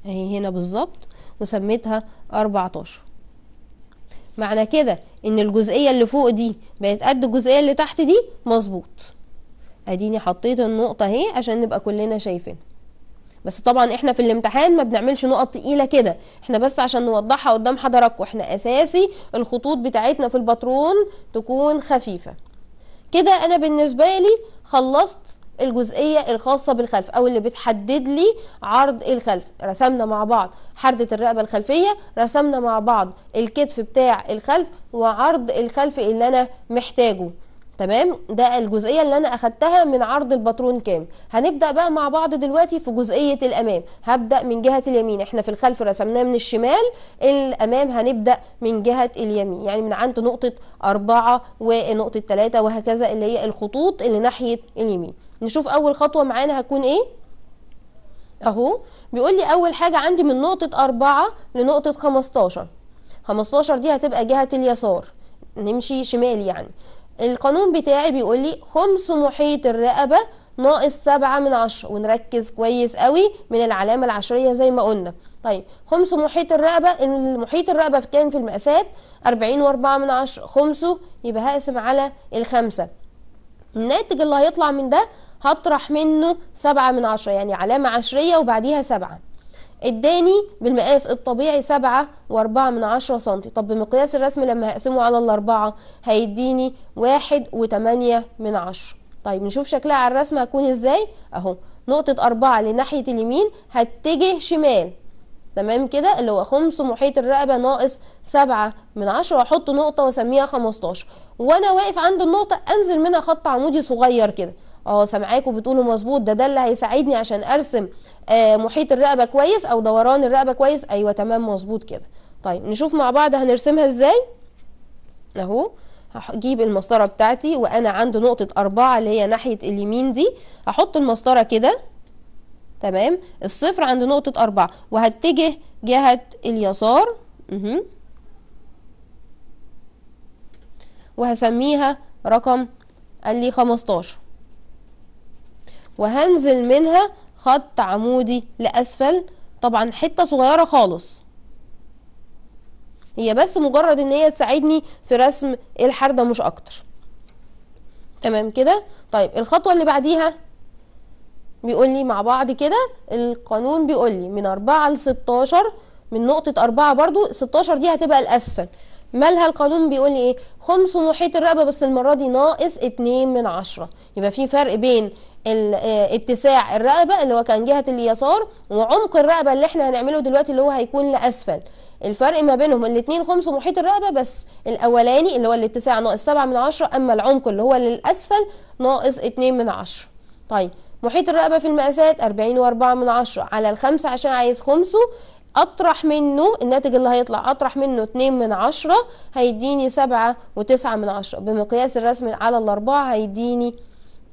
اهي هنا بالظبط وسميتها 14 معنى كده ان الجزئيه اللي فوق دي بقت قد الجزئيه اللي تحت دي مظبوط اديني حطيت النقطه اهي عشان نبقى كلنا شايفين بس طبعا احنا في الامتحان ما بنعملش نقط تقيله كده احنا بس عشان نوضحها قدام حضراتكم احنا اساسي الخطوط بتاعتنا في الباترون تكون خفيفه كده انا بالنسبه لي خلصت الجزئيه الخاصه بالخلف او اللي بتحدد لي عرض الخلف رسمنا مع بعض حرده الرقبه الخلفيه رسمنا مع بعض الكتف بتاع الخلف وعرض الخلف اللي انا محتاجه تمام ده الجزئيه اللي انا اخدتها من عرض الباترون كام هنبدا بقى مع بعض دلوقتي في جزئيه الامام هبدا من جهه اليمين احنا في الخلف رسمناه من الشمال الامام هنبدا من جهه اليمين يعني من عند نقطه أربعة ونقطه 3 وهكذا اللي هي الخطوط اللي ناحيه اليمين نشوف اول خطوه معانا هتكون ايه اهو بيقول لي اول حاجه عندي من نقطه أربعة لنقطه 15 15 دي هتبقى جهه اليسار نمشي شمال يعني القانون بتاعي بيقول لي خمس محيط الرقبة ناقص سبعة من عشرة ونركز كويس قوي من العلامة العشرية زي ما قلنا طيب خمس محيط الرقبة المحيط الرقبة كان في المقاسات أربعين وأربعة من عشرة خمسه يبقى هقسم على الخمسة الناتج اللي هيطلع من ده هطرح منه سبعة من عشرة يعني علامة عشرية وبعديها سبعة اداني بالمقاس الطبيعي سبعة واربعة من عشرة سنتي طب بمقياس الرسم لما هقسمه على الاربعة هيديني واحد وتمانية من عشرة طيب نشوف شكلها على الرسم هكون ازاي اهو نقطة اربعة لناحية اليمين هتجه شمال تمام كده اللي هو خمس محيط الرقبة ناقص سبعة من عشرة واحط نقطة واسميها خمستاشر وانا واقف عند النقطة انزل منها خط عمودي صغير كده اه سامعاك بتقولوا مظبوط ده ده اللي هيساعدني عشان ارسم آه محيط الرقبه كويس او دوران الرقبه كويس ايوه تمام مظبوط كده طيب نشوف مع بعض هنرسمها ازاي اهو هجيب المسطره بتاعتي وانا عند نقطه أربعة اللي هي ناحيه اليمين دي هحط المسطره كده تمام الصفر عند نقطه أربعة وهتجه جهه اليسار اها وهسميها رقم قال لي 15 وهنزل منها خط عمودي لأسفل طبعا حتة صغيرة خالص هي بس مجرد ان هي تساعدني في رسم الحردة مش اكتر تمام كده طيب الخطوة اللي بعديها بيقول لي مع بعض كده القانون بيقول لي من 4 ل 16 من نقطة 4 برضو 16 دي هتبقى الأسفل مالها القانون بيقول لي ايه خمس محيط الرقبة بس المرة دي ناقص 2 من 10 يبقى في فرق بين آه، اتساع الرقبه اللي هو كان جهه اليسار وعمق الرقبه اللي احنا هنعمله دلوقتي اللي هو هيكون لاسفل الفرق ما بينهم الاثنين خمس محيط الرقبه بس الاولاني اللي هو الاتساع ناقص 7 من 10 اما العمق اللي هو للاسفل ناقص 2 من 10 طيب محيط الرقبه في المقاسات 40 و4 من 10 على الخمسه عشان عايز خمسه اطرح منه الناتج اللي هيطلع اطرح منه 2 من 10 هيديني 7 و9 من 10 بمقياس الرسم على الاربعه هيديني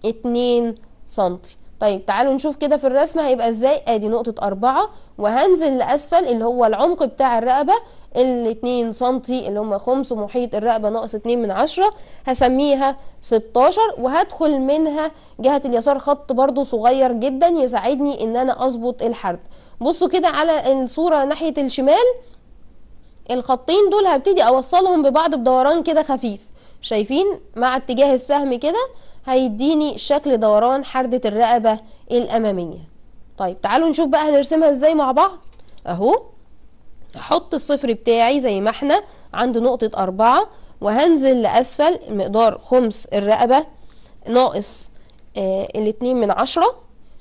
2 سنتي طيب تعالوا نشوف كده في الرسمة هيبقى ازاي ادي نقطة اربعة وهنزل لاسفل اللي هو العمق بتاع الرقبة الاتنين سنتي اللي هما خمس محيط الرقبة ناقص اتنين من عشرة هسميها ستاشر وهدخل منها جهة اليسار خط برضو صغير جدا يساعدني ان انا اظبط الحرد بصوا كده على الصورة ناحية الشمال الخطين دول هبتدي اوصلهم ببعض بدوران كده خفيف شايفين مع اتجاه السهم كده هيديني شكل دوران حردة الرقبة الأمامية طيب تعالوا نشوف بقى هنرسمها ازاي مع بعض اهو هحط الصفر بتاعي زي ما احنا عند نقطة أربعة وهنزل لأسفل مقدار خمس الرقبة ناقص آه الاتنين من عشرة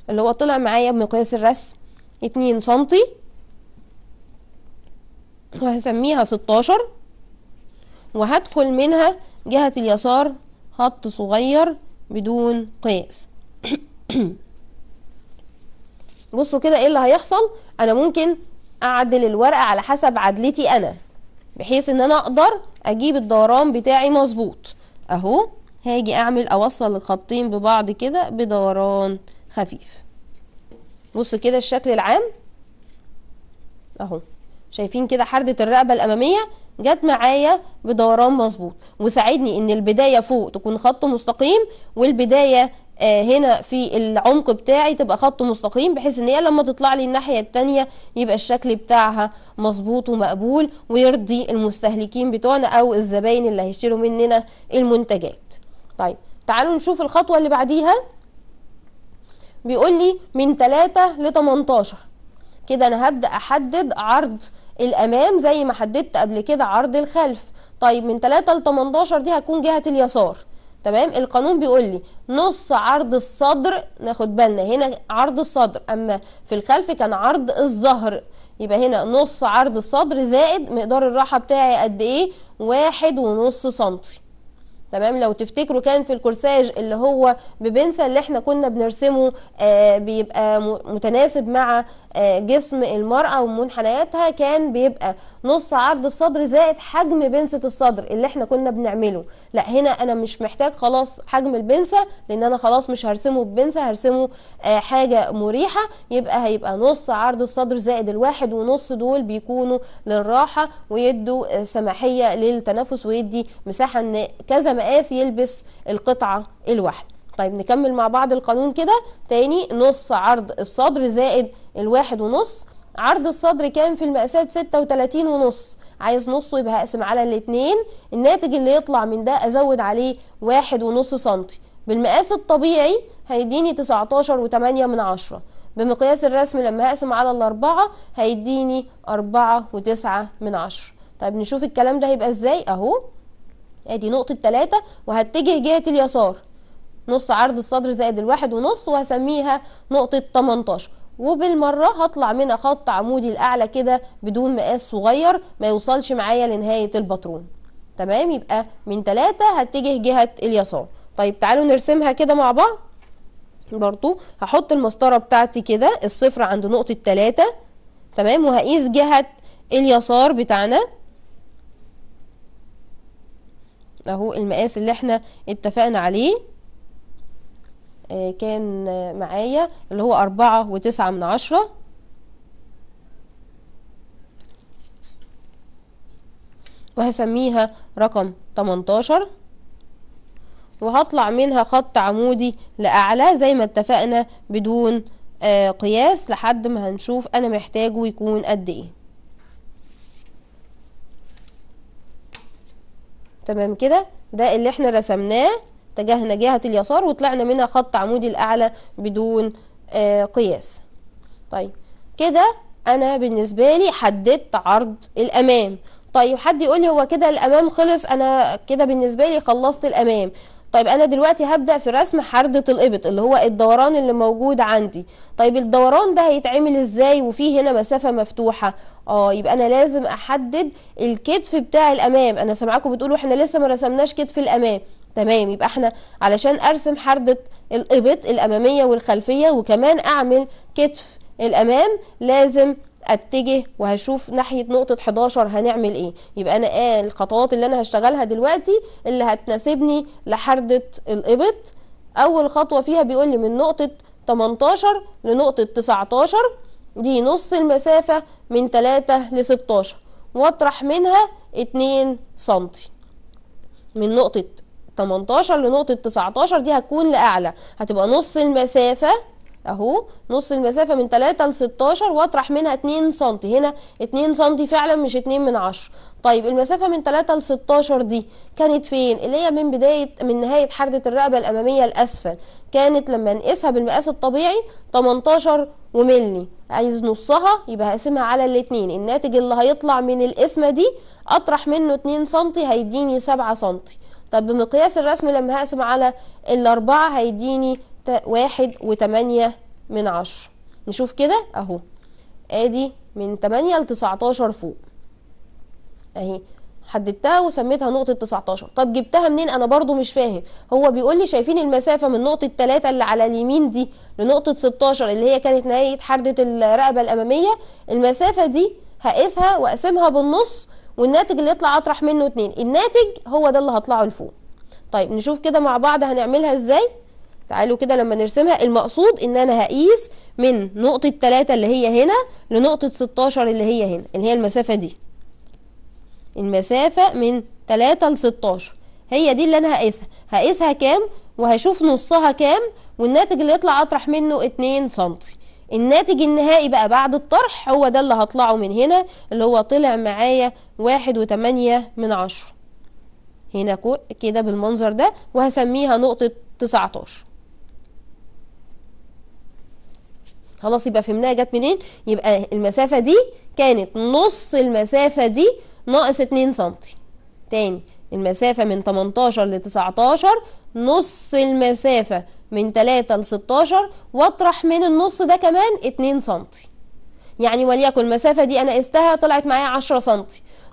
اللي هو طلع معايا بمقياس الرسم اتنين سنتي وهسميها ستاشر وهدخل منها جهة اليسار خط صغير بدون قياس (coughs) بصوا كده ايه اللي هيحصل انا ممكن اعدل الورقه على حسب عدلتي انا بحيث ان انا اقدر اجيب الدوران بتاعي مظبوط اهو هاجي اعمل اوصل الخطين ببعض كده بدوران خفيف بصوا كده الشكل العام اهو شايفين كده حردة الرقبة الأمامية جت معايا بدوران مظبوط وساعدني ان البداية فوق تكون خط مستقيم والبداية آه، هنا في العمق بتاعي تبقى خط مستقيم بحيث ان هي لما تطلع لي الناحية التانية يبقى الشكل بتاعها مظبوط ومقبول ويرضي المستهلكين بتوعنا او الزباين اللي هيشتروا مننا المنتجات طيب تعالوا نشوف الخطوة اللي بعديها بيقول لي من 3 ل 18 كده انا هبدأ احدد عرض الامام زي ما حددت قبل كده عرض الخلف طيب من 3 ل 18 دي هتكون جهه اليسار تمام القانون بيقول لي نص عرض الصدر ناخد بالنا هنا عرض الصدر اما في الخلف كان عرض الظهر يبقى هنا نص عرض الصدر زائد مقدار الراحه بتاعي قد ايه واحد ونص سنتي تمام لو تفتكروا كان في الكورساج اللي هو ببنسة اللي احنا كنا بنرسمه آه بيبقى متناسب مع آه، جسم المرأة ومنحنياتها كان بيبقى نص عرض الصدر زائد حجم بنسة الصدر اللي احنا كنا بنعمله لا هنا انا مش محتاج خلاص حجم البنسة لان انا خلاص مش هرسمه ببنسة هرسمه آه، حاجة مريحة يبقى هيبقى نص عرض الصدر زائد الواحد ونص دول بيكونوا للراحة ويدوا آه، سماحية للتنفس ويدي مساحة ان كذا مقاس يلبس القطعة الواحدة طيب نكمل مع بعض القانون كده تاني نص عرض الصدر زائد الواحد ونص عرض الصدر كان في المقاسات 36 ونص عايز نصه يبقى هقسم على الاتنين الناتج اللي يطلع من ده ازود عليه واحد ونص سنتي بالمقاس الطبيعي هيديني 19 وتمانية من عشرة بمقياس الرسم لما هقسم على الاربعة هيديني اربعة وتسعة من عشرة طيب نشوف الكلام ده هيبقى ازاي اهو ادي نقطة تلاتة وهتجه جهة اليسار نص عرض الصدر زائد الواحد ونص وهسميها نقطة 18 وبالمرة هطلع من خط عمودي الأعلى كده بدون مقاس صغير ما يوصلش معايا لنهاية الباترون تمام يبقى من 3 هتجه جهة اليسار طيب تعالوا نرسمها كده مع بعض برضو هحط المسطرة بتاعتي كده الصفر عند نقطة 3 تمام وهقيس جهة اليسار بتاعنا اهو المقاس اللي احنا اتفقنا عليه آه، كان معايا اللي هو أربعة وتسعة من عشرة وهسميها رقم 18 وهطلع منها خط عمودي لأعلى زي ما اتفقنا بدون آه، قياس لحد ما هنشوف أنا محتاجه يكون قد إيه تمام كده ده اللي احنا رسمناه اتجهنا جهة اليسار وطلعنا منها خط عمودي الأعلى بدون آه، قياس طيب كده أنا بالنسبة لي حددت عرض الأمام طيب حد يقول لي هو كده الأمام خلص أنا كده بالنسبة لي خلصت الأمام طيب انا دلوقتي هبدا في رسم حرده الابط اللي هو الدوران اللي موجود عندي طيب الدوران ده هيتعمل ازاي وفيه هنا مسافه مفتوحه اه يبقى انا لازم احدد الكتف بتاع الامام انا سمعكم بتقولوا احنا لسه ما رسمناش كتف الامام تمام يبقى احنا علشان ارسم حردة الابط الامامية والخلفية وكمان اعمل كتف الامام لازم اتجه وهشوف ناحية نقطة 11 هنعمل ايه يبقى انا ايه الخطوات اللي انا هشتغلها دلوقتي اللي هتناسبني لحردة الابط اول خطوة فيها بيقول لي من نقطة 18 لنقطة 19 دي نص المسافة من 3 ل 16 واطرح منها 2 سنتي من نقطة 18 لنقطة 19 دي هتكون لأعلى هتبقى نص المسافة اهو نص المسافة من 3 ل 16 واطرح منها 2 سم هنا 2 سم فعلا مش 2 من 10 طيب المسافة من 3 ل 16 دي كانت فين اللي هي من بداية من نهاية حردة الرقبة الأمامية الأسفل كانت لما نقيسها بالمقاس الطبيعي 18 وملي عايز نصها يبقى هقسمها على الاثنين الناتج اللي هيطلع من القسمة دي اطرح منه 2 سم هيديني 7 سم طب بمقياس الرسم لما هقسم على الأربعة هيديني واحد وتمانية من عشرة نشوف كده أهو آدي من تمانية لتسعتاشر فوق أهي حددتها وسميتها نقطة تسعتاشر طب جبتها منين انا برضو مش فاهم هو بيقول لي شايفين المسافة من نقطة تلاتة اللي على اليمين دي لنقطة ستاشر اللي هي كانت نهاية حردة الرقبة الامامية المسافة دي هقيسها واقسمها بالنص والناتج اللي يطلع اطرح منه اتنين الناتج هو ده اللي هطلعه لفوق طيب نشوف كده مع بعض هنعملها ازاي تعالوا كده لما نرسمها المقصود ان انا هقيس من نقطة 3 اللي هي هنا لنقطة 16 اللي هي هنا اللي هي المسافة دي المسافة من 3 ل 16 هي دي اللي انا هقيسها هقيسها كام وهشوف نصها كام والناتج اللي يطلع اطرح منه 2 سنتي الناتج النهائي بقى بعد الطرح هو ده اللي هطلعه من هنا اللي هو طلع معايا واحد وتمانية من عشرة هنا كده بالمنظر ده وهسميها نقطة تسعتاشر خلاص يبقى فهمناها جت منين يبقى المسافة دي كانت نص المسافة دي ناقص اتنين سنتي تاني المسافة من تمنتاشر لتسعتاشر نص المسافة من 3 ل 16 واطرح من النص ده كمان 2 سم يعني وليكن المسافة دي أنا قستها طلعت معايا 10 سم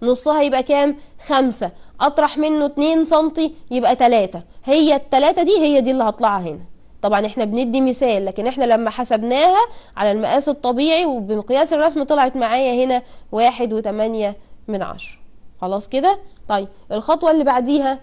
نصها يبقى كام 5 أطرح منه 2 سم يبقى 3 هي 3 دي هي دي اللي هطلعها هنا طبعا احنا بندي مثال لكن احنا لما حسبناها على المقاس الطبيعي وبمقياس الرسم طلعت معايا هنا واحد وتمانية من عشرة خلاص كده طيب الخطوة اللي بعديها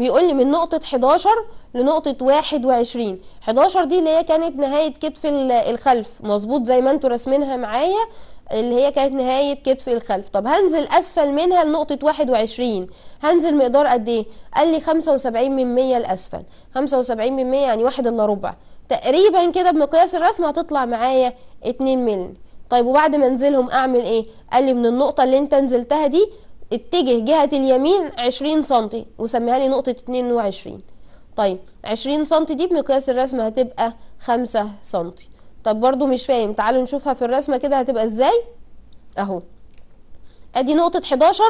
بيقول لي من نقطه 11 لنقطه 21 11 دي اللي هي كانت نهايه كتف الخلف مظبوط زي ما انتوا راسمينها معايا اللي هي كانت نهايه كتف الخلف طب هنزل اسفل منها لنقطه 21 هنزل مقدار قد ايه قال لي 75 من 100 لاسفل 75 من 100 يعني 1 الا ربع تقريبا كده بمقياس الرسم هتطلع معايا 2 مللي طيب وبعد ما انزلهم اعمل ايه قال لي من النقطه اللي انت نزلتها دي اتجه جهة اليمين 20 سنتي وسميها لي نقطة 22 طيب 20 سنتي دي بمقياس الرسمة هتبقى 5 سنتي طب برضو مش فاهم تعالوا نشوفها في الرسمة كده هتبقى ازاي اهو ادي نقطة 11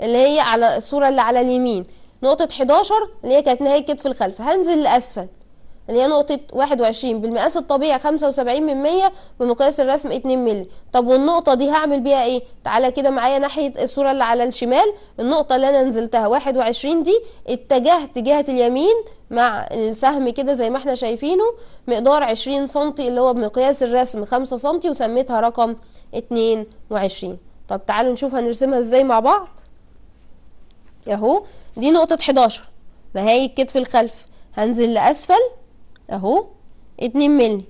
اللي هي على الصورة اللي على اليمين نقطة 11 اللي هي كانت نهاية كتف الخلف هنزل لأسفل اللي هي نقطة 21 بالمقاس الطبيعي 75 من 100 بمقياس الرسم 2 مللي طب والنقطة دي هعمل بيها ايه تعالى كده معايا ناحية الصورة اللي على الشمال النقطة اللي انا نزلتها 21 دي اتجهت جهة اليمين مع السهم كده زي ما احنا شايفينه مقدار 20 سنتي اللي هو بمقياس الرسم 5 سنتي وسميتها رقم 22 طب تعالوا نشوف هنرسمها ازاي مع بعض اهو دي نقطة 11 نهاية كتف الخلف هنزل لأسفل اهو 2 مللي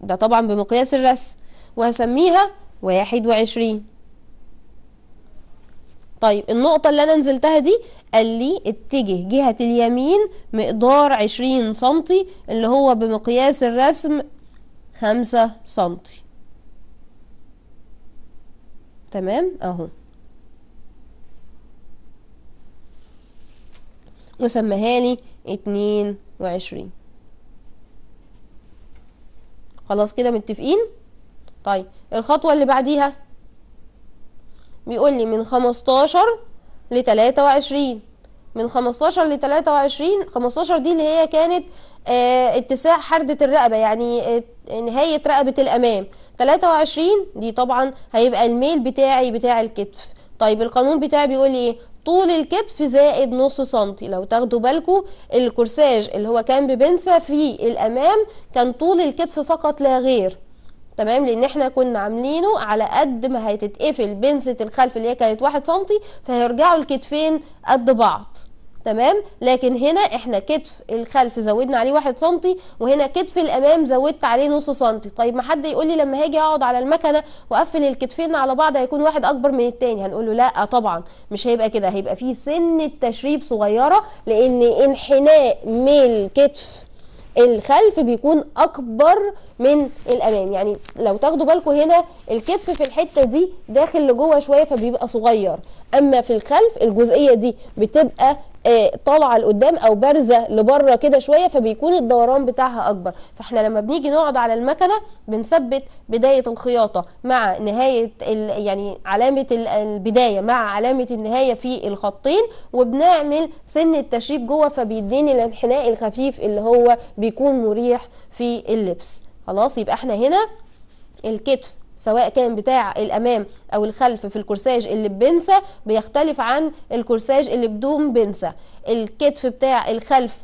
ده طبعا بمقياس الرسم وهسميها 21 طيب النقطة اللي انا نزلتها دي قال لي اتجه جهة اليمين مقدار 20 سنتي اللي هو بمقياس الرسم 5 سنتي تمام اهو وسمها لي 22 خلاص كده متفقين طيب الخطوة اللي بعديها بيقول لي من 15 ل 23 من 15 ل 23 15 دي اللي هي كانت آه اتساع حردة الرقبة يعني آه نهاية رقبة الأمام 23 دي طبعا هيبقى الميل بتاعي بتاع الكتف طيب القانون بتاعي بيقول لي ايه طول الكتف زائد نص سنتي لو تاخدوا بالكم الكورساج اللي هو كان ببنسة في الامام كان طول الكتف فقط لا غير تمام لان احنا كنا عاملينه على قد ما هتتقفل بنسة الخلف اللي هي كانت واحد سنتي فهيرجعوا الكتفين قد بعض تمام لكن هنا احنا كتف الخلف زودنا عليه 1 سم وهنا كتف الامام زودت عليه نص سم طيب ما حد يقول لي لما هاجي اقعد على المكنه واقفل الكتفين على بعض هيكون واحد اكبر من الثاني هنقول له لا طبعا مش هيبقى كده هيبقى فيه سنه تشريب صغيره لان انحناء ميل كتف الخلف بيكون اكبر من الامام يعني لو تاخدوا بالكم هنا الكتف في الحته دي داخل لجوه شويه فبيبقى صغير اما في الخلف الجزئيه دي بتبقى آه، طالعه لقدام او بارزه لبره كده شويه فبيكون الدوران بتاعها اكبر فاحنا لما بنيجي نقعد على المكنه بنثبت بدايه الخياطه مع نهايه يعني علامه البدايه مع علامه النهايه في الخطين وبنعمل سن التشريب جوه فبيديني الانحناء الخفيف اللي هو بيكون مريح في اللبس خلاص يبقى احنا هنا الكتف سواء كان بتاع الامام او الخلف في الكورساج اللي بنسى بيختلف عن الكورساج اللي بدون بنسى الكتف بتاع الخلف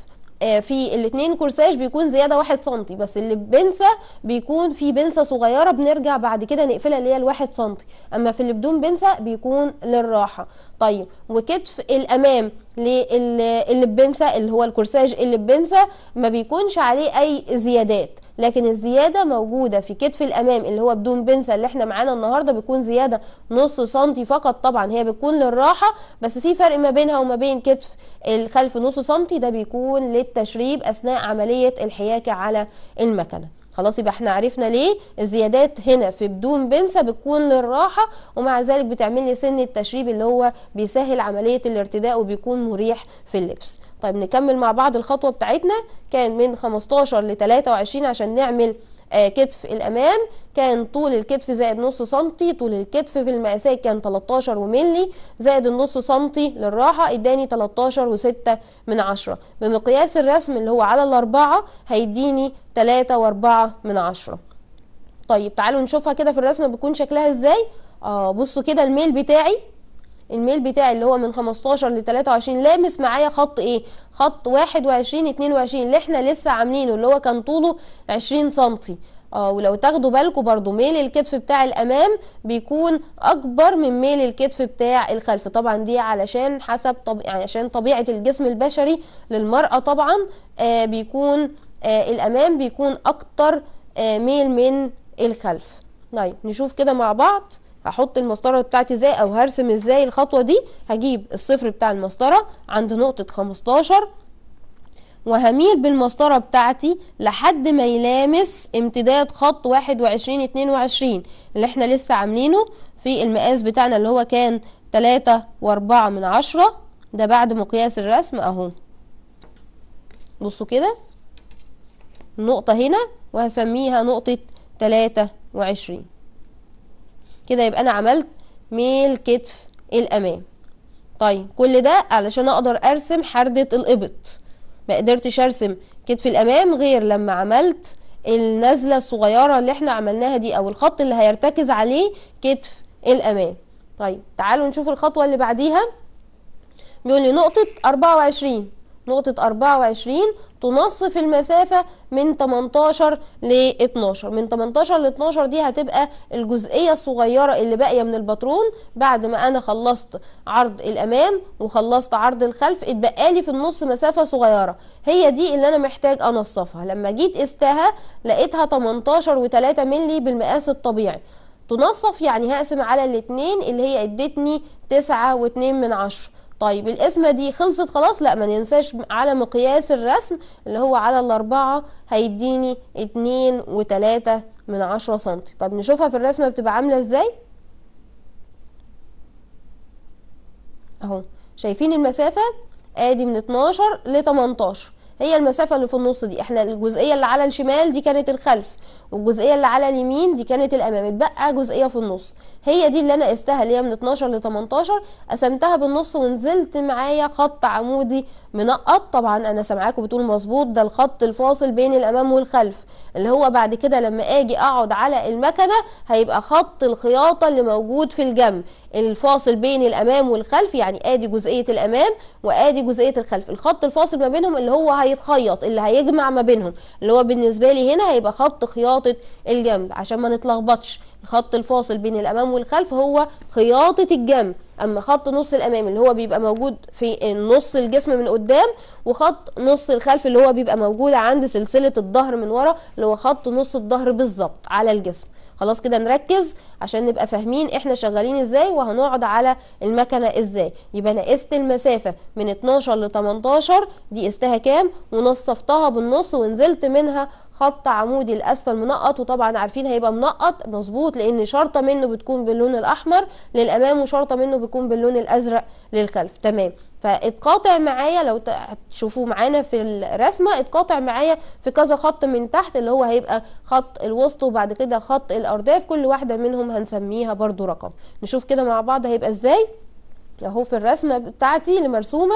آه، في الاثنين كورساج بيكون زياده 1 سم بس اللي بنسى بيكون في بنسه صغيره بنرجع بعد كده نقفلها اللي هي الواحد سم اما في اللي بدون بنسه بيكون للراحه طيب وكتف الامام للبنسه اللي هو الكورساج اللي بنسى ما بيكونش عليه اي زيادات لكن الزيادة موجودة في كتف الامام اللي هو بدون بنسة اللي احنا معانا النهاردة بيكون زيادة نص سنتي فقط طبعا هي بتكون للراحة بس في فرق ما بينها وما بين كتف الخلف نص سنتي ده بيكون للتشريب اثناء عملية الحياكة على المكنة خلاص يبقى احنا عرفنا ليه الزيادات هنا في بدون بنسة بتكون للراحة ومع ذلك بتعمل لي سن التشريب اللي هو بيسهل عملية الارتداء وبيكون مريح في اللبس طيب نكمل مع بعض الخطوة بتاعتنا كان من 15 ل 23 عشان نعمل آه كتف الامام كان طول الكتف زائد نص سنتي طول الكتف في المقاسات كان 13 وملي زائد النص سنتي للراحة اداني 13 وستة من عشرة بمقياس الرسم اللي هو على الاربعة هيديني 3 واربعة من عشرة طيب تعالوا نشوفها كده في الرسمة بيكون شكلها ازاي آه بصوا كده الميل بتاعي الميل بتاعي اللي هو من 15 ل 23 لامس معايا خط ايه خط 21 22 اللي احنا لسه عاملينه اللي هو كان طوله 20 سم اه ولو تاخدوا بالكم برضو ميل الكتف بتاع الامام بيكون اكبر من ميل الكتف بتاع الخلف طبعا دي علشان حسب طب... يعني عشان طبيعه الجسم البشري للمراه طبعا آه بيكون آه الامام بيكون اكتر آه ميل من الخلف طيب نشوف كده مع بعض هحط المسطره بتاعتي ازاي او هرسم ازاي الخطوه دي هجيب الصفر بتاع المسطره عند نقطه 15 وهميل بالمسطره بتاعتي لحد ما يلامس امتداد خط 21 22 اللي احنا لسه عاملينه في المقاس بتاعنا اللي هو كان 3 و4 من 10 ده بعد مقياس الرسم اهو بصوا كده نقطه هنا وهسميها نقطه 23 كده يبقى انا عملت ميل كتف الامام طيب كل ده علشان اقدر ارسم حردة الابط ما قدرتش ارسم كتف الامام غير لما عملت النزله الصغيره اللي احنا عملناها دي او الخط اللي هيرتكز عليه كتف الامام طيب تعالوا نشوف الخطوه اللي بعديها بيقول لي نقطه 24 نقطة 24 تنصف المسافة من 18 ل 12 من 18 ل 12 دي هتبقى الجزئية الصغيرة اللي باقية من الباترون بعد ما انا خلصت عرض الامام وخلصت عرض الخلف اتبقى لي في النص مسافة صغيرة هي دي اللي انا محتاج انصفها لما جيت استها لقيتها 18 و3 ملي بالمقاس الطبيعي تنصف يعني هقسم على الاتنين اللي هي ادتني تسعة واتنين من عشرة طيب القسمه دي خلصت خلاص لا ما ننساش على مقياس الرسم اللي هو على الاربعه هيديني اتنين وتلاته من عشره سنتي طب نشوفها في الرسمه بتبقى عامله ازاي اهو شايفين المسافه ادي من 12 ل 18 هي المسافه اللي في النص دي احنا الجزئيه اللي على الشمال دي كانت الخلف والجزئيه اللي على اليمين دي كانت الامام اتبقى جزئيه في النص هي دي اللي انا قستها اللي هي من 12 ل 18 قسمتها بالنص ونزلت معايا خط عمودي منقط طبعا انا سامعاكم بتقول مظبوط ده الخط الفاصل بين الامام والخلف اللي هو بعد كده لما اجي اقعد على المكنه هيبقى خط الخياطه اللي موجود في الجنب الفاصل بين الامام والخلف يعني ادي جزئيه الامام وادي جزئيه الخلف الخط الفاصل ما بينهم اللي هو هيتخيط اللي هيجمع ما بينهم اللي هو بالنسبه لي هنا هيبقى خط خياطه الجنب عشان ما نتلخبطش الخط الفاصل بين الامام والخلف هو خياطه الجنب اما خط نص الامام اللي هو بيبقى موجود في نص الجسم من قدام وخط نص الخلف اللي هو بيبقى موجود عند سلسله الظهر من ورا اللي هو خط نص الظهر بالظبط على الجسم خلاص كده نركز عشان نبقى فاهمين احنا شغالين ازاي وهنقعد على المكنه ازاي يبقى انا قست المسافه من 12 ل 18 دي قستها كام ونصفتها بالنص ونزلت منها خط عمودي الاسفل منقط وطبعا عارفين هيبقى منقط مظبوط لان شرطه منه بتكون باللون الاحمر للامام وشرطه منه بتكون باللون الازرق للخلف تمام فاتقاطع معايا لو تشوفوا معانا في الرسمه اتقاطع معايا في كذا خط من تحت اللي هو هيبقى خط الوسط وبعد كده خط الارداف كل واحده منهم هنسميها برده رقم نشوف كده مع بعض هيبقى ازاي اهو في الرسمه بتاعتي اللي مرسومه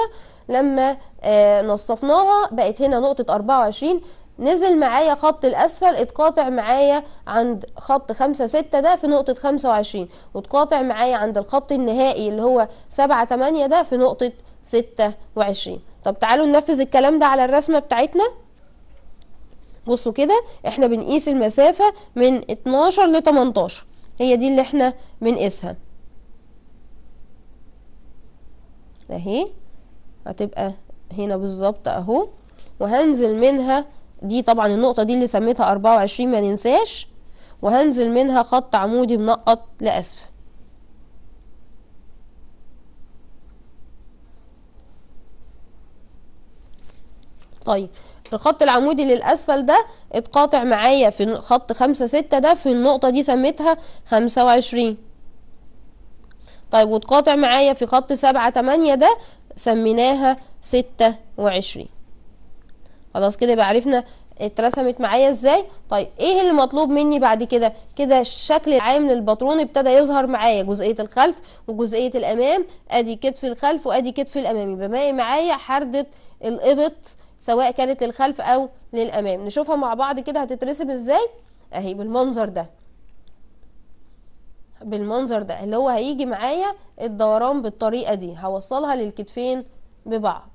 لما آه نصفناها بقت هنا نقطه 24 نزل معايا خط الاسفل اتقاطع معايا عند خط 5 6 ده في نقطه 25 واتقاطع معايا عند الخط النهائي اللي هو 7 8 ده في نقطه 26 طب تعالوا ننفذ الكلام ده على الرسمه بتاعتنا بصوا كده احنا بنقيس المسافه من 12 ل 18 هي دي اللي احنا بنقيسها اهي هتبقى هنا بالظبط اهو وهنزل منها دي طبعا النقطة دي اللي سميتها 24 ما ننساش وهنزل منها خط عمودي منقط لأسفل طيب الخط العمودي للأسفل ده اتقاطع معايا في خط خمسة ستة ده في النقطة دي سميتها خمسة وعشرين طيب واتقاطع معايا في خط سبعة تمانية ده سميناها ستة وعشرين خلاص كده يبقى عرفنا اترسمت معايا ازاي طيب ايه اللي مطلوب مني بعد كده كده الشكل العام للبطرون ابتدى يظهر معايا جزئيه الخلف وجزئيه الامام ادي كتف الخلف وادي كتف الامام يبقى باقي معايا حرده الابط سواء كانت للخلف او للامام نشوفها مع بعض كده هتترسم ازاي اهي بالمنظر ده بالمنظر ده اللي هو هيجي معايا الدوران بالطريقه دي هوصلها للكتفين ببعض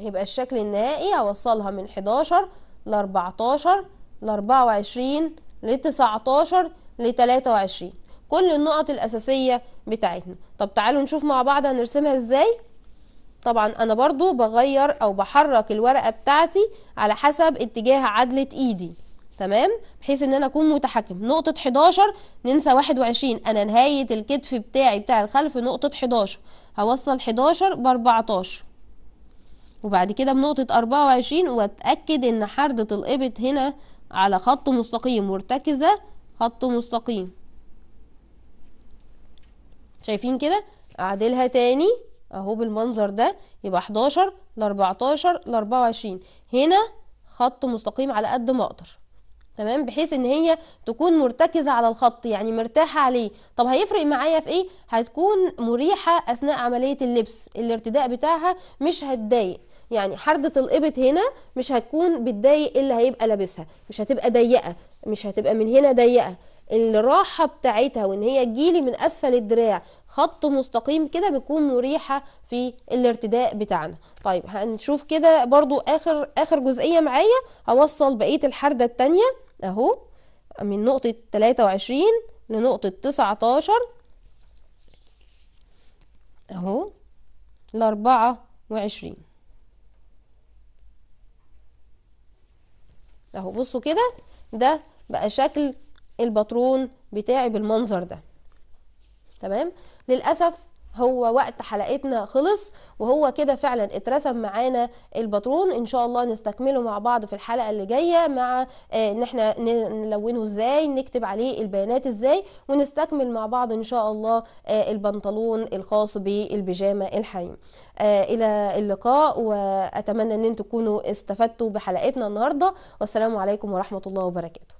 يبقى الشكل النهائي هوصلها من 11 ل 14 ل 24 ل 19 ل 23 كل النقط الأساسية بتاعتنا طب تعالوا نشوف مع بعض هنرسمها ازاي طبعا انا برضو بغير او بحرك الورقة بتاعتي على حسب اتجاه عدلة ايدي تمام بحيث ان انا اكون متحكم نقطة 11 ننسى 21 انا نهاية الكتف بتاعي بتاع الخلف نقطة 11 هوصل 11 ب 14 وبعد كده بنقطة 24 واتأكد ان حردة الإبط هنا على خط مستقيم مرتكزة خط مستقيم شايفين كده اعدلها تاني اهو بالمنظر ده يبقى 11 ل 14 ل 24 هنا خط مستقيم على قد ما اقدر تمام بحيث ان هي تكون مرتكزه على الخط يعني مرتاحه عليه طب هيفرق معايا في ايه هتكون مريحه اثناء عمليه اللبس الارتداء بتاعها مش هتضايق يعني حردة الإبط هنا مش هتكون بتضايق اللي هيبقى لابسها مش هتبقى ضيقة مش هتبقى من هنا ضيقة الراحة بتاعتها وان هي تجيلي من اسفل الدراع خط مستقيم كده بيكون مريحة في الارتداء بتاعنا طيب هنشوف كده برضو اخر اخر جزئية معايا هوصل بقية الحردة التانية اهو من نقطة 23 لنقطة 19 اهو لأربعة وعشرين اهو بصوا كده ده بقى شكل الباترون بتاعي بالمنظر ده تمام للاسف هو وقت حلقتنا خلص وهو كده فعلا اترسم معانا الباترون ان شاء الله نستكمله مع بعض في الحلقه اللي جايه مع آه، ان احنا نلونه ازاي نكتب عليه البيانات ازاي ونستكمل مع بعض ان شاء الله آه، البنطلون الخاص بالبيجامه الحريم آه، الى اللقاء واتمنى ان انتم تكونوا استفدتوا بحلقتنا النهارده والسلام عليكم ورحمه الله وبركاته